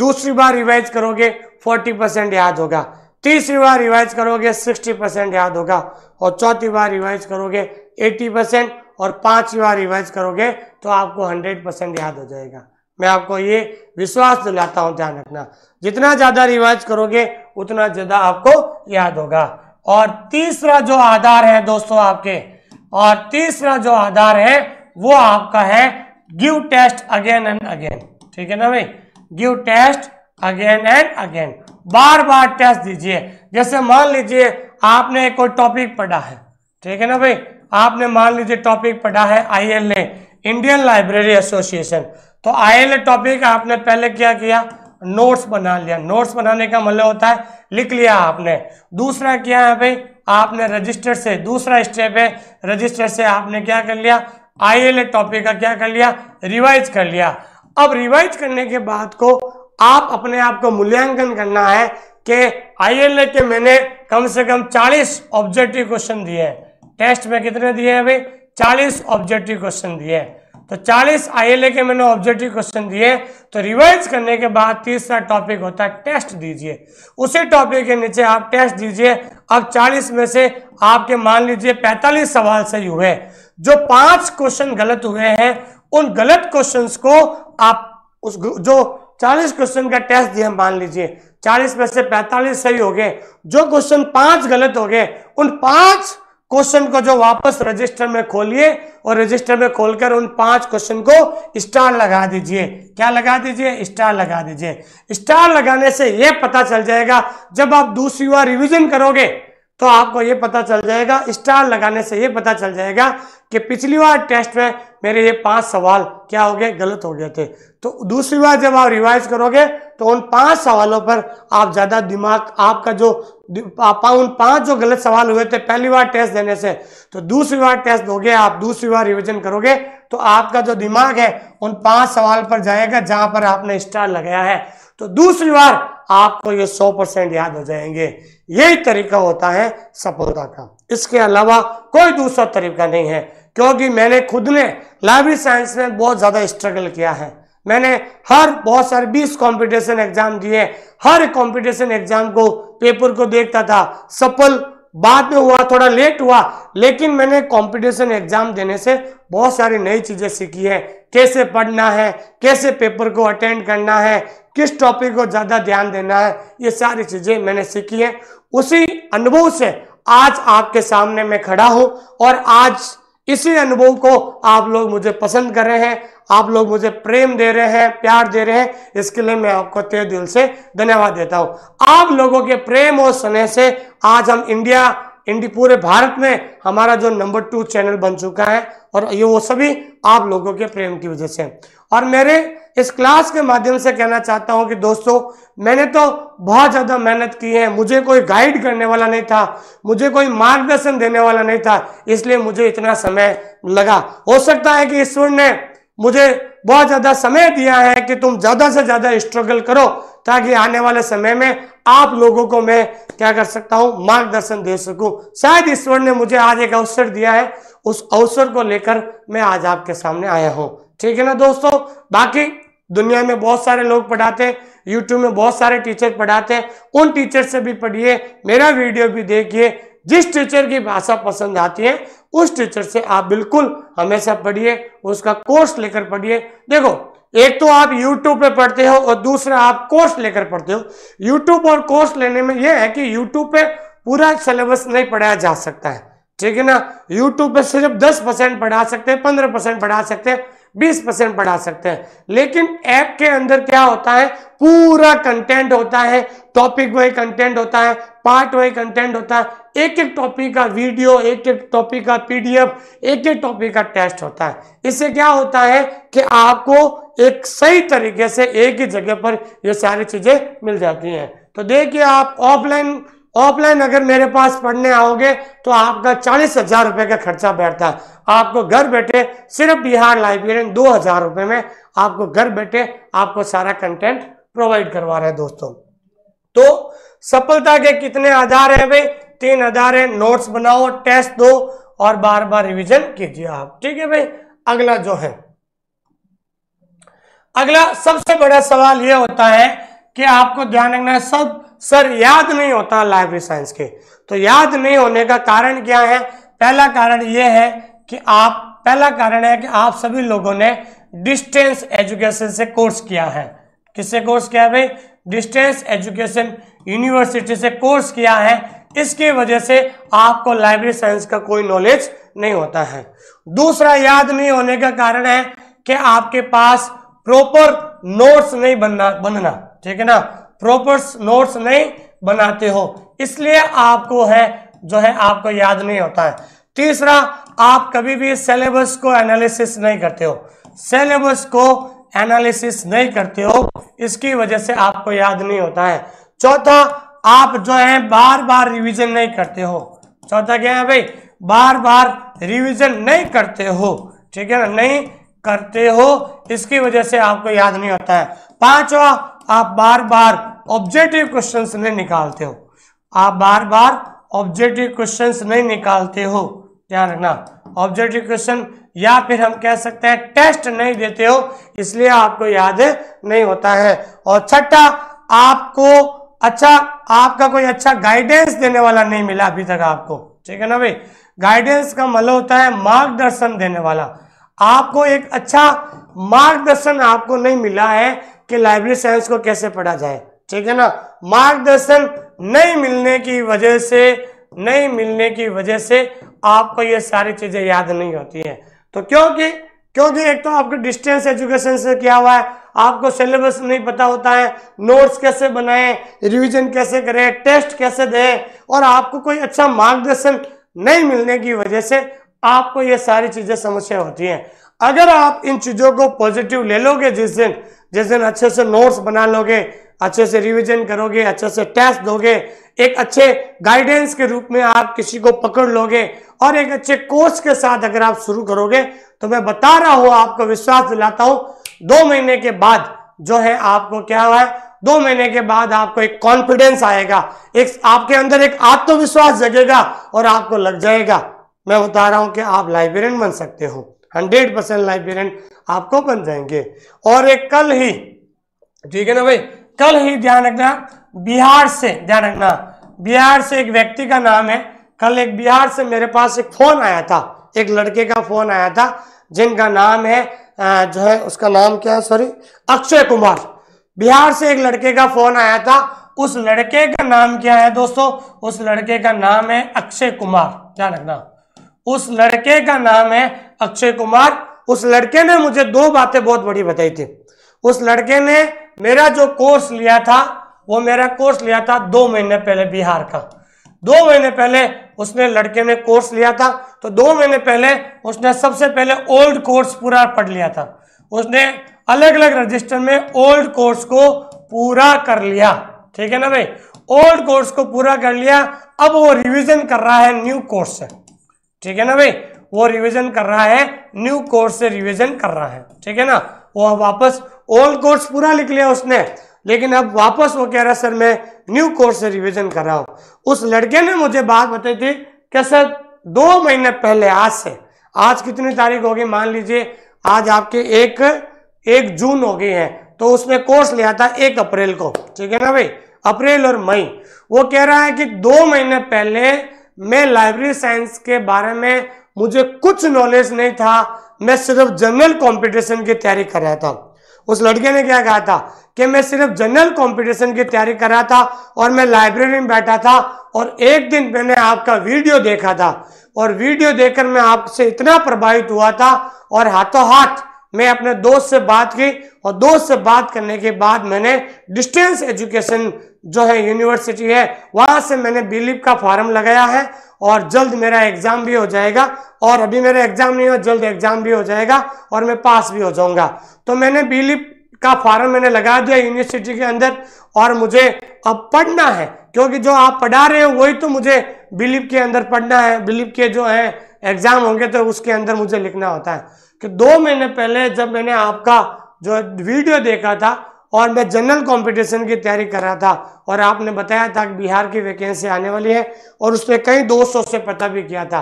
Speaker 1: दूसरी बार रिवाइज करोगे फोर्टी परसेंट याद होगा तीसरी बार रिवाइज करोगे सिक्सटी परसेंट याद होगा और चौथी बार रिवाइज करोगे एट्टी परसेंट और पांचवी बार रिवाइज करोगे तो आपको हंड्रेड परसेंट याद हो जाएगा मैं आपको ये विश्वास दिलाता हूँ ध्यान रखना जितना ज़्यादा रिवाइज करोगे उतना ज़्यादा आपको याद होगा और तीसरा जो आधार है दोस्तों आपके और तीसरा जो आधार है वो आपका है give test again and again ठीक है ना भाई give test again and again बार बार टेस्ट दीजिए जैसे मान लीजिए आपने कोई टॉपिक पढ़ा है ठीक है ना भाई आपने मान लीजिए टॉपिक पढ़ा है I L A Indian library association तो आई एल ए टॉपिक आपने पहले क्या किया नोट्स बना लिया नोट्स बनाने का मतलब होता है लिख लिया आपने दूसरा क्या है भाई आपने रजिस्टर से दूसरा स्टेप है रजिस्टर से आपने क्या कर लिया आई एल ए टॉपिक का क्या कर लिया रिवाइज कर लिया अब रिवाइज करने के बाद को आप अपने आप को मूल्यांकन करना है कि आईएलए के मैंने कम से कम 40 ऑब्जेक्टिव क्वेश्चन दिए हैं टेस्ट में कितने दिए हैं भाई 40 ऑब्जेक्टिव क्वेश्चन दिए हैं तो 40 आईएलए के मैंने ऑब्जेक्टिव क्वेश्चन दिए तो रिवाइज करने के बाद तीसरा टॉपिक होता है टेस्ट दीजिए उसी टॉपिक के नीचे आप टेस्ट दीजिए अब 40 में से आपके मान लीजिए 45 सवाल सही हुए जो पांच क्वेश्चन गलत हुए हैं उन गलत क्वेश्चंस को आप उस जो 40 क्वेश्चन का टेस्ट दिया मान लीजिए 40 में से 45 सही हो गए जो क्वेश्चन पांच गलत हो गए उन पांच क्वेश्चन को जो वापस रजिस्टर में खोलिए और रजिस्टर में खोलकर उन पांच क्वेश्चन को स्टार लगा दीजिए क्या लगा दीजिए स्टार लगा दीजिए स्टार लगाने से यह पता चल जाएगा जब आप दूसरी बार रिवीजन करोगे तो आपको ये पता चल जाएगा स्टार लगाने से ये पता चल जाएगा कि पिछली बार टेस्ट में मेरे ये पांच सवाल क्या हो गए गलत हो गए थे तो दूसरी बार जब आप रिवाइज करोगे तो उन पांच सवालों पर आप ज़्यादा दिमाग आपका जो आप उन पांच जो गलत सवाल हुए थे पहली बार टेस्ट देने से तो दूसरी बार टेस्ट दोगे आप दूसरी बार रिवीजन करोगे तो आपका जो दिमाग है उन पांच सवाल पर जाएगा जहां पर आपने स्टार लगाया है तो दूसरी बार आपको ये सौ परसेंट याद हो जाएंगे यही तरीका होता है सफलता का इसके अलावा कोई दूसरा तरीका नहीं है क्योंकि मैंने खुद ने लाइब्रेरी साइंस में बहुत ज़्यादा स्ट्रगल किया है मैंने हर बहुत सारे बीस कॉम्पिटिशन एग्जाम दिए हर कॉम्पिटिशन एग्जाम को पेपर को देखता था सफल बाद में हुआ थोड़ा लेट हुआ लेकिन मैंने कंपटीशन एग्जाम देने से बहुत सारी नई चीज़ें सीखी है कैसे पढ़ना है कैसे पेपर को अटेंड करना है किस टॉपिक को ज़्यादा ध्यान देना है ये सारी चीज़ें मैंने सीखी हैं उसी अनुभव से आज आपके सामने मैं खड़ा हूँ और आज इसी अनुभव को आप लोग मुझे पसंद कर रहे हैं आप लोग मुझे प्रेम दे रहे हैं प्यार दे रहे हैं इसके लिए मैं आपको तय दिल से धन्यवाद देता हूं आप लोगों के प्रेम और स्नेह से आज हम इंडिया इंडी पूरे भारत में हमारा जो नंबर टू चैनल बन चुका है और ये वो सभी आप लोगों के प्रेम की वजह से और मेरे इस क्लास के माध्यम से कहना चाहता हूं कि दोस्तों मैंने तो बहुत ज़्यादा मेहनत की है मुझे कोई गाइड करने वाला नहीं था मुझे कोई मार्गदर्शन देने वाला नहीं था इसलिए मुझे इतना समय लगा हो सकता है कि ईश्वर ने मुझे बहुत ज़्यादा समय दिया है कि तुम ज़्यादा से ज़्यादा स्ट्रगल करो ताकि आने वाले समय में आप लोगों को मैं क्या कर सकता हूँ मार्गदर्शन दे सकूं शायद ईश्वर ने मुझे आज एक अवसर दिया है उस अवसर को लेकर मैं आज आपके सामने आया हूँ ठीक है ना दोस्तों बाकी दुनिया में बहुत सारे लोग पढ़ाते हैं यूट्यूब में बहुत सारे टीचर पढ़ाते हैं उन टीचर से भी पढ़िए मेरा वीडियो भी देखिए जिस टीचर की भाषा पसंद आती है उस टीचर से आप बिल्कुल हमेशा पढ़िए उसका कोर्स लेकर पढ़िए देखो एक तो आप YouTube पे पढ़ते हो और दूसरा आप कोर्स लेकर पढ़ते हो YouTube और कोर्स लेने में यह है कि YouTube पे पूरा सिलेबस नहीं पढ़ाया जा सकता है ठीक है ना YouTube पे सिर्फ 10 परसेंट पढ़ा सकते हैं 15 परसेंट पढ़ा सकते हैं 20 परसेंट बढ़ा सकते हैं लेकिन ऐप के अंदर क्या होता है पूरा कंटेंट होता है टॉपिक वाइज कंटेंट होता है पार्ट वाइज कंटेंट होता है एक एक टॉपिक का वीडियो एक एक टॉपिक का पीडीएफ एक एक टॉपिक का टेस्ट होता है इससे क्या होता है कि आपको एक सही तरीके से एक ही जगह पर ये सारी चीजें मिल जाती हैं तो देखिए आप ऑफलाइन ऑफलाइन अगर मेरे पास पढ़ने आओगे तो आपका चालीस हजार रुपए का खर्चा बैठता है आपको घर बैठे सिर्फ बिहार लाइब्रेरी दो हजार रुपए में आपको घर बैठे आपको सारा कंटेंट प्रोवाइड करवा रहे हैं दोस्तों तो सफलता के कितने आधार है भाई तीन आधार है नोट्स बनाओ टेस्ट दो और बार बार रिविजन कीजिए आप ठीक है भाई अगला जो है अगला सबसे बड़ा सवाल यह होता है कि आपको ध्यान रखना है सब सर याद नहीं होता लाइब्रेरी साइंस के तो याद नहीं होने का कारण क्या है पहला कारण यह है कि आप पहला कारण है कि आप सभी लोगों ने डिस्टेंस एजुकेशन से कोर्स किया है किससे कोर्स किया है भाई डिस्टेंस एजुकेशन यूनिवर्सिटी से कोर्स किया है इसकी वजह से आपको लाइब्रेरी साइंस का कोई नॉलेज नहीं होता है दूसरा याद नहीं होने का कारण है कि आपके पास प्रॉपर नोट्स नहीं बनना बनना ठीक है ना प्रॉपर नोट्स नहीं बनाते हो इसलिए आपको है जो है आपको याद नहीं होता है तीसरा आप कभी भी सिलेबस को एनालिसिस नहीं करते हो सिलेबस को एनालिसिस नहीं करते हो इसकी वजह से आपको याद नहीं होता है चौथा आप जो है बार बार रिवीजन नहीं करते हो चौथा क्या है भाई बार बार रिवीजन नहीं करते हो ठीक है ना नहीं करते हो इसकी वजह से आपको याद नहीं होता है पांचवा आप बार बार ऑब्जेक्टिव क्वेश्चंस नहीं निकालते हो आप बार बार ऑब्जेक्टिव क्वेश्चंस नहीं निकालते हो ध्यान रखना ऑब्जेक्टिव क्वेश्चन या फिर हम कह सकते हैं टेस्ट नहीं देते हो इसलिए आपको याद नहीं होता है और छठा आपको अच्छा आपका कोई अच्छा गाइडेंस देने वाला नहीं मिला अभी तक आपको ठीक है ना भाई गाइडेंस का मतलब होता है मार्गदर्शन देने वाला आपको एक अच्छा मार्गदर्शन आपको नहीं मिला है कि लाइब्रेरी साइंस को कैसे पढ़ा जाए ठीक है ना मार्गदर्शन नहीं मिलने की वजह से नहीं मिलने की वजह से आपको ये सारी चीज़ें याद नहीं होती हैं तो क्योंकि क्योंकि एक तो आपको डिस्टेंस एजुकेशन से क्या हुआ है आपको सिलेबस नहीं पता होता है नोट्स कैसे बनाए रिवीजन कैसे करें टेस्ट कैसे दें और आपको कोई अच्छा मार्गदर्शन नहीं मिलने की वजह से आपको ये सारी चीज़ें समस्या होती हैं अगर आप इन चीज़ों को पॉजिटिव ले लोगे जिस दिन जिस दिन अच्छे से नोट्स बना लोगे अच्छे से रिवीजन करोगे अच्छे से टेस्ट दोगे एक अच्छे गाइडेंस के रूप में आप किसी को पकड़ लोगे और एक अच्छे कोर्स के साथ अगर आप शुरू करोगे तो मैं बता रहा हूं आपको विश्वास दिलाता हूं दो महीने के बाद जो है आपको क्या हुआ है दो महीने के बाद आपको एक कॉन्फिडेंस आएगा एक आपके अंदर एक आत्मविश्वास जगेगा और आपको लग जाएगा मैं बता रहा हूं कि आप लाइब्रेरियन बन सकते हो हंड्रेड परसेंट लाइब्रेरियन आपको बन जाएंगे और एक कल ही ठीक है ना भाई कल ही ध्यान रखना बिहार से ध्यान रखना बिहार से एक व्यक्ति का नाम है कल एक बिहार से मेरे पास एक फोन आया था एक लड़के का फोन आया था जिनका नाम है जो है उसका नाम क्या है सॉरी अक्षय कुमार बिहार से एक लड़के का फोन आया था उस लड़के का नाम क्या है दोस्तों उस लड़के का नाम है अक्षय कुमार ध्यान रखना उस लड़के का नाम है अक्षय कुमार उस लड़के ने मुझे दो बातें बहुत बड़ी बताई थी उस लड़के ने मेरा जो कोर्स लिया था वो मेरा कोर्स लिया था दो महीने पहले बिहार का दो महीने पहले उसने लड़के ने कोर्स लिया था तो दो महीने पहले उसने सबसे पहले ओल्ड कोर्स पूरा पढ़ लिया था उसने अलग अलग रजिस्टर में ओल्ड कोर्स को पूरा कर लिया ठीक है ना भाई ओल्ड कोर्स को पूरा कर लिया अब वो रिवीजन कर रहा है न्यू कोर्स से ठीक है ना भाई वो रिवीजन कर रहा है न्यू कोर्स से रिवीजन कर रहा है ठीक है ना वो अब वापस ओल्ड कोर्स पूरा लिख लिया उसने लेकिन अब वापस वो कह रहा सर मैं न्यू कोर्स से रिवीजन कर रहा हूँ उस लड़के ने मुझे बात बताई थी कि सर दो महीने पहले आज से आज कितनी तारीख होगी मान लीजिए आज आपके एक एक जून हो गई है तो उसने कोर्स लिया था एक अप्रैल को ठीक है ना भाई अप्रैल और मई वो कह रहा है कि दो महीने पहले मैं लाइब्रेरी साइंस के बारे में मुझे कुछ नॉलेज नहीं था मैं सिर्फ जनरल कंपटीशन की तैयारी कर रहा था उस लड़के ने क्या कहा था कि मैं सिर्फ जनरल कंपटीशन की तैयारी कर रहा था और मैं लाइब्रेरी में बैठा था और एक दिन मैंने आपका वीडियो देखा था और वीडियो देखकर मैं आपसे इतना प्रभावित हुआ था और हाथों हाथ मैं अपने दोस्त से बात की और दोस्त से बात करने के बाद मैंने डिस्टेंस एजुकेशन जो है यूनिवर्सिटी है वहाँ से मैंने बिलीव e का फॉर्म लगाया है और जल्द मेरा एग्ज़ाम भी हो जाएगा और अभी मेरा एग्ज़ाम नहीं हो जल्द एग्ज़ाम भी हो जाएगा और मैं पास भी हो जाऊँगा तो मैंने बिलीव e का फॉर्म मैंने लगा दिया यूनिवर्सिटी के अंदर और मुझे अब पढ़ना है क्योंकि जो आप पढ़ा रहे हो वही तो मुझे बिलीव e के अंदर पढ़ना है बिलीव के जो है एग्ज़ाम होंगे तो उसके अंदर मुझे लिखना होता है कि दो महीने पहले जब मैंने आपका जो वीडियो देखा था और मैं जनरल कंपटीशन की तैयारी कर रहा था और आपने बताया था कि बिहार की वैकेंसी आने वाली है और उसने कई दोस्तों से पता भी किया था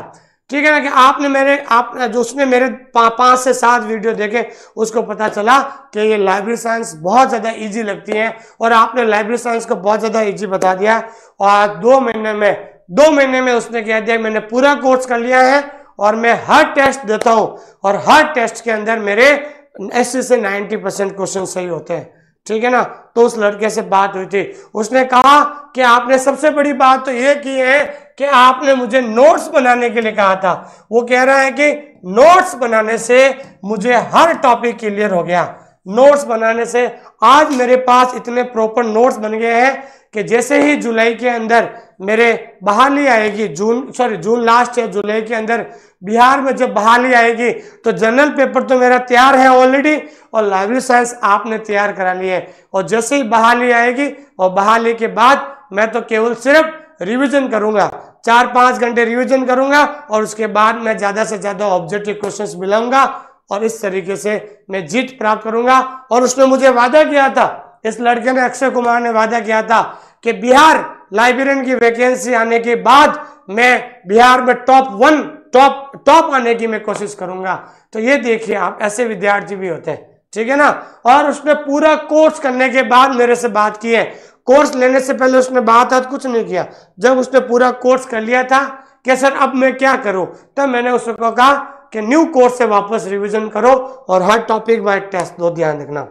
Speaker 1: ठीक है ना कि आपने मेरे आप जो उसने मेरे पा, पाँच से सात वीडियो देखे उसको पता चला कि ये लाइब्रेरी साइंस बहुत ज़्यादा इजी लगती है और आपने लाइब्रेरी साइंस को बहुत ज़्यादा इजी बता दिया और दो महीने में दो महीने में उसने कह दिया मैंने पूरा कोर्स कर लिया है और मैं हर टेस्ट देता हूं और हर टेस्ट के अंदर मेरे ऐसे से 90 परसेंट क्वेश्चन सही होते हैं ठीक है ना तो उस लड़के से बात हुई थी उसने कहा कि आपने सबसे बड़ी बात तो ये की है कि आपने मुझे नोट्स बनाने के लिए कहा था वो कह रहा है कि नोट्स बनाने से मुझे हर टॉपिक क्लियर हो गया नोट्स बनाने से आज मेरे पास इतने प्रॉपर नोट्स बन गए हैं कि जैसे ही जुलाई के अंदर मेरे बहाली आएगी जून सॉरी जून लास्ट या जुलाई के अंदर बिहार में जब बहाली आएगी तो जनरल पेपर तो मेरा तैयार है ऑलरेडी और लाइब्रेरी साइंस आपने तैयार करा ली है और जैसे ही बहाली आएगी और बहाली के बाद मैं तो केवल सिर्फ रिविजन करूंगा चार पाँच घंटे रिविजन करूंगा और उसके बाद मैं ज़्यादा से ज़्यादा ऑब्जेक्टिव क्वेश्चन मिलाऊंगा और इस तरीके से मैं जीत प्राप्त करूंगा और उसने मुझे वादा किया था इस लड़के ने अक्षय कुमार ने वादा किया था कि बिहार लाइब्रेरियन की वैकेंसी आने के बाद मैं बिहार में टॉप वन टॉप टॉप आने की मैं कोशिश करूंगा तो ये देखिए आप ऐसे विद्यार्थी भी होते हैं ठीक है ना और उसने पूरा कोर्स करने के बाद मेरे से बात की है कोर्स लेने से पहले उसने बात हाथ कुछ नहीं किया जब उसने पूरा कोर्स कर लिया था कि सर अब मैं क्या करूं तब तो मैंने उसको कहा कि न्यू कोर्स से वापस रिवीजन करो और हर टॉपिक बाय टेस्ट दो ध्यान रखना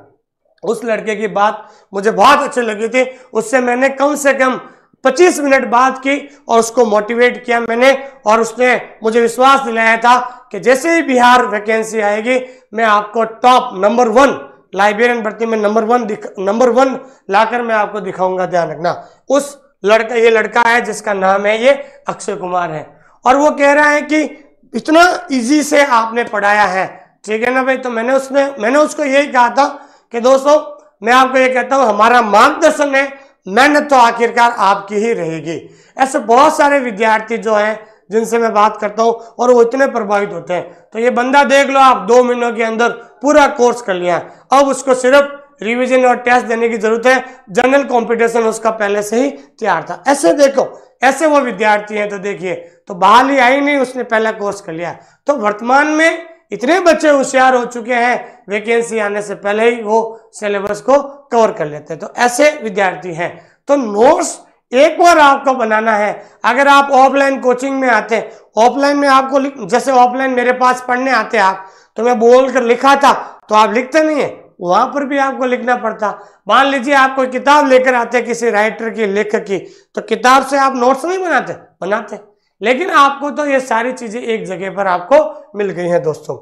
Speaker 1: उस लड़के की बात मुझे बहुत अच्छी लगी थी उससे मैंने कम से कम 25 मिनट बात की और उसको मोटिवेट किया मैंने और उसने मुझे विश्वास दिलाया था कि जैसे ही बिहार वैकेंसी आएगी मैं आपको टॉप नंबर वन लाइब्रेरियन भर्ती में नंबर वन नंबर वन लाकर मैं आपको दिखाऊंगा ध्यान रखना उस लड़का ये लड़का है जिसका नाम है ये अक्षय कुमार है और वो कह रहा है कि इतना इजी से आपने पढ़ाया है ठीक है ना भाई तो मैंने उसमें मैंने उसको यही कहा था कि दोस्तों मैं आपको ये कहता हूँ हमारा मार्गदर्शन है मेहनत तो आखिरकार आपकी ही रहेगी ऐसे बहुत सारे विद्यार्थी जो हैं जिनसे मैं बात करता हूँ और वो इतने प्रभावित होते हैं तो ये बंदा देख लो आप दो महीनों के अंदर पूरा कोर्स कर लिया अब उसको सिर्फ रिवीजन और टेस्ट देने की जरूरत है जनरल कंपटीशन उसका पहले से ही तैयार था ऐसे देखो ऐसे वो विद्यार्थी हैं तो देखिए तो बहाली आई नहीं उसने पहला कोर्स कर लिया तो वर्तमान में इतने बच्चे होशियार हो चुके हैं वैकेंसी आने से पहले ही वो सिलेबस को कवर कर लेते हैं तो ऐसे विद्यार्थी हैं तो नोट्स एक बार आपको बनाना है अगर आप ऑफलाइन कोचिंग में आते ऑफलाइन में आपको जैसे ऑफलाइन मेरे पास पढ़ने आते आप तो मैं बोल कर लिखा था तो आप लिखते नहीं है वहां पर भी आपको लिखना पड़ता मान लीजिए आप कोई किताब लेकर आते किसी राइटर की लेखक की तो किताब से आप नोट्स नहीं बनाते बनाते लेकिन आपको तो ये सारी चीजें एक जगह पर आपको मिल गई हैं दोस्तों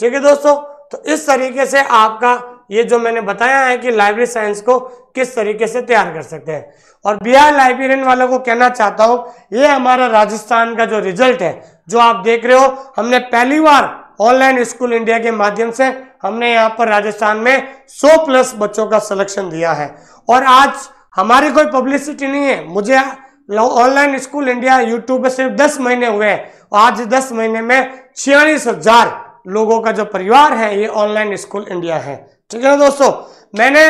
Speaker 1: ठीक है दोस्तों तो इस तरीके से आपका ये जो मैंने बताया है कि लाइब्रेरी साइंस को किस तरीके से तैयार कर सकते हैं और बिहार लाइब्रेरियन वालों को कहना चाहता हूं ये हमारा राजस्थान का जो रिजल्ट है जो आप देख रहे हो हमने पहली बार ऑनलाइन स्कूल इंडिया के माध्यम से हमने यहाँ पर राजस्थान में 100 प्लस बच्चों का सिलेक्शन दिया है और आज हमारी कोई पब्लिसिटी नहीं है मुझे ऑनलाइन स्कूल इंडिया यूट्यूब पे सिर्फ दस महीने हुए हैं आज दस महीने में छियालीस हजार लोगों का जो परिवार है ये ऑनलाइन स्कूल इंडिया है ठीक है दोस्तों मैंने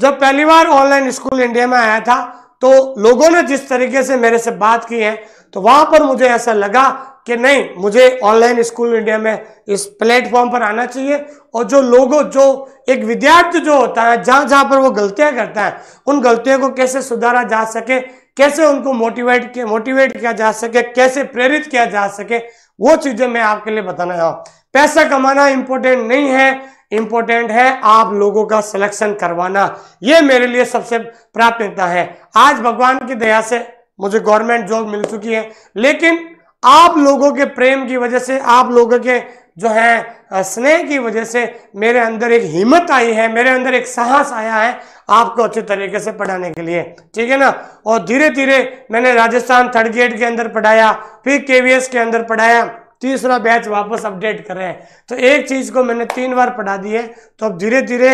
Speaker 1: जब पहली बार ऑनलाइन स्कूल इंडिया में आया था तो लोगों ने जिस तरीके से मेरे से बात की है तो वहां पर मुझे ऐसा लगा कि नहीं मुझे ऑनलाइन स्कूल इंडिया में इस प्लेटफॉर्म पर आना चाहिए और जो लोगों जो एक विद्यार्थी जो होता है जहां जहां पर वो गलतियां करता है उन गलतियों को कैसे सुधारा जा सके कैसे उनको मोटिवेट मोटिवेट किया जा सके कैसे प्रेरित किया जा सके वो चीजें मैं आपके लिए बताना चाहूँ पैसा कमाना इंपॉर्टेंट नहीं है इंपॉर्टेंट है आप लोगों का सिलेक्शन करवाना ये मेरे लिए सबसे प्राथमिकता है आज भगवान की दया से मुझे गवर्नमेंट जॉब मिल चुकी है लेकिन आप लोगों के प्रेम की वजह से आप लोगों के जो है स्नेह की वजह से मेरे अंदर एक हिम्मत आई है मेरे अंदर एक साहस आया है आपको अच्छे तरीके से पढ़ाने के लिए ठीक है ना और धीरे धीरे मैंने राजस्थान थर्ड ग्रेड के अंदर पढ़ाया फिर केवीएस के अंदर पढ़ाया तीसरा बैच वापस अपडेट कर रहे हैं तो एक चीज को मैंने तीन बार पढ़ा दी है तो अब धीरे धीरे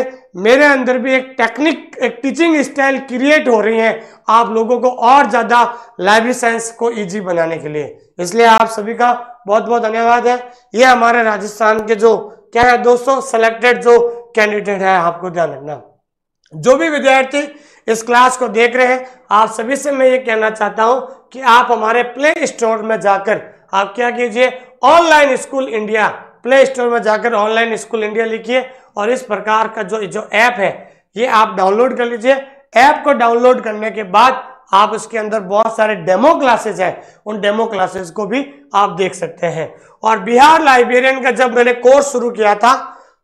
Speaker 1: मेरे अंदर भी एक टेक्निक एक टीचिंग स्टाइल क्रिएट हो रही है आप लोगों को और ज्यादा लाइब्रेरी साइंस को इजी बनाने के लिए इसलिए आप सभी का बहुत बहुत धन्यवाद है ये हमारे राजस्थान के जो क्या है दोस्तों सेलेक्टेड जो कैंडिडेट है आपको ध्यान रखना जो भी विद्यार्थी इस क्लास को देख रहे हैं आप सभी से मैं ये कहना चाहता हूं कि आप हमारे प्ले स्टोर में जाकर आप क्या कीजिए online school India play store में जाकर ऑनलाइन स्कूल इंडिया लिखिए और इस प्रकार का जो जो ऐप है ये आप डाउनलोड कर लीजिए ऐप को डाउनलोड करने के बाद आप इसके अंदर बहुत सारे डेमो क्लासेस हैं उन डेमो क्लासेस को भी आप देख सकते हैं और बिहार लाइब्रेरियन का जब मैंने कोर्स शुरू किया था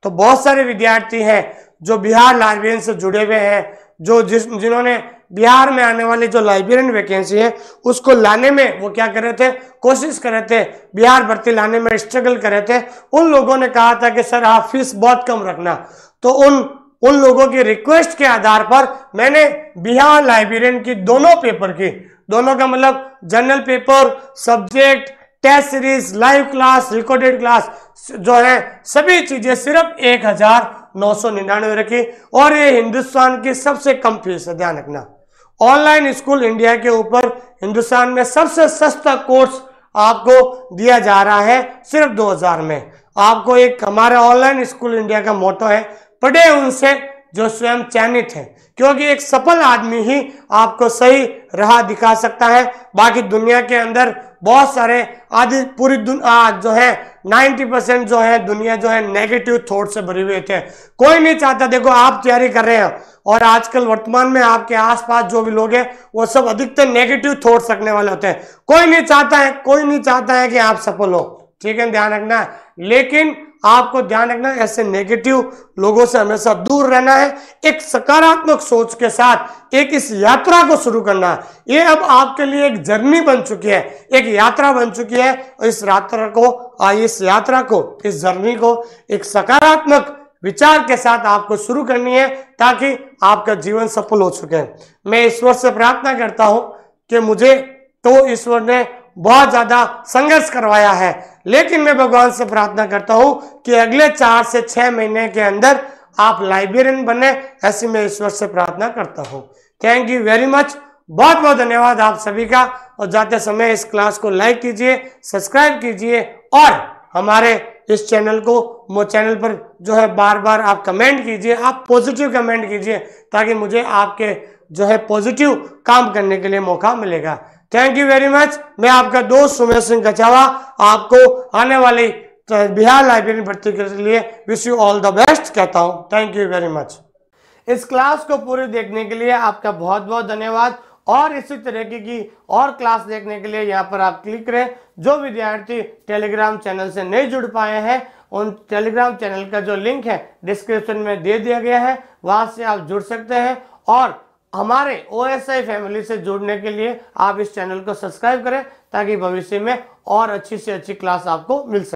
Speaker 1: तो बहुत सारे विद्यार्थी हैं जो बिहार लाइब्रेरियन से जुड़े हुए हैं जो जिस जिन्होंने बिहार में आने वाली जो लाइब्रेरियन वैकेंसी है उसको लाने में वो क्या कर रहे थे कोशिश कर रहे थे बिहार भर्ती लाने में स्ट्रगल कर रहे थे उन लोगों ने कहा था कि सर आप फीस बहुत कम रखना तो उन उन लोगों की रिक्वेस्ट के आधार पर मैंने बिहार लाइब्रेरियन की दोनों पेपर की दोनों का मतलब general paper subject test series live class recorded class जो है सभी चीजें सिर्फ एक हजार नौ सौ निन्यानवे रखी और ये हिंदुस्तान की सबसे कम फीस है ध्यान रखना ऑनलाइन स्कूल इंडिया के ऊपर हिंदुस्तान में सबसे सस्ता कोर्स आपको दिया जा रहा है सिर्फ हजार में आपको एक हमारा ऑनलाइन स्कूल इंडिया का मोटो है पढ़े उनसे जो स्वयं चयनित हैं क्योंकि एक सफल आदमी ही आपको सही राह दिखा सकता है बाकी दुनिया के अंदर बहुत सारे आदि पूरी जो है 90 परसेंट जो है दुनिया जो है नेगेटिव थॉट से भरी हुई थे कोई नहीं चाहता देखो आप तैयारी कर रहे हैं और आजकल वर्तमान में आपके आसपास जो भी लोग हैं वो सब अधिकतर नेगेटिव थॉट रखने वाले होते हैं कोई नहीं चाहता है कोई नहीं चाहता है कि आप सफल हो ठीक है ध्यान रखना लेकिन आपको ध्यान रखना ऐसे नेगेटिव लोगों से हमेशा दूर रहना है एक सकारात्मक सोच के साथ एक इस यात्रा को शुरू करना ये अब आपके लिए एक जर्नी बन चुकी है एक यात्रा बन चुकी है और इस यात्रा को इस यात्रा को इस जर्नी को एक सकारात्मक विचार के साथ आपको शुरू करनी है ताकि आपका जीवन सफल हो चुके मैं ईश्वर से प्रार्थना करता हूं कि मुझे तो ईश्वर ने बहुत ज़्यादा संघर्ष करवाया है लेकिन मैं भगवान से प्रार्थना करता हूँ कि अगले चार से छह महीने के अंदर आप लाइब्रेरियन बने ऐसी मैं ईश्वर से प्रार्थना करता हूँ थैंक यू वेरी मच बहुत बहुत धन्यवाद आप सभी का और जाते समय इस क्लास को लाइक कीजिए सब्सक्राइब कीजिए और हमारे इस चैनल को मो चैनल पर जो है बार बार आप कमेंट कीजिए आप पॉजिटिव कमेंट कीजिए ताकि मुझे आपके जो है पॉजिटिव काम करने के लिए मौका मिलेगा थैंक यू वेरी मच मैं आपका दोस्त सुमेश सिंह कचावा आपको आने वाली बिहार लाइब्रेरी भर्ती के लिए wish you all the best कहता हूँ थैंक यू वेरी मच इस क्लास को पूरे देखने के लिए आपका बहुत बहुत धन्यवाद और इसी तरीके की और क्लास देखने के लिए यहाँ पर आप क्लिक करें जो विद्यार्थी टेलीग्राम चैनल से नहीं जुड़ पाए हैं उन टेलीग्राम चैनल का जो लिंक है डिस्क्रिप्शन में दे दिया गया है वहाँ से आप जुड़ सकते हैं और हमारे ओ फैमिली से जुड़ने के लिए आप इस चैनल को सब्सक्राइब करें ताकि भविष्य में और अच्छी से अच्छी क्लास आपको मिल सके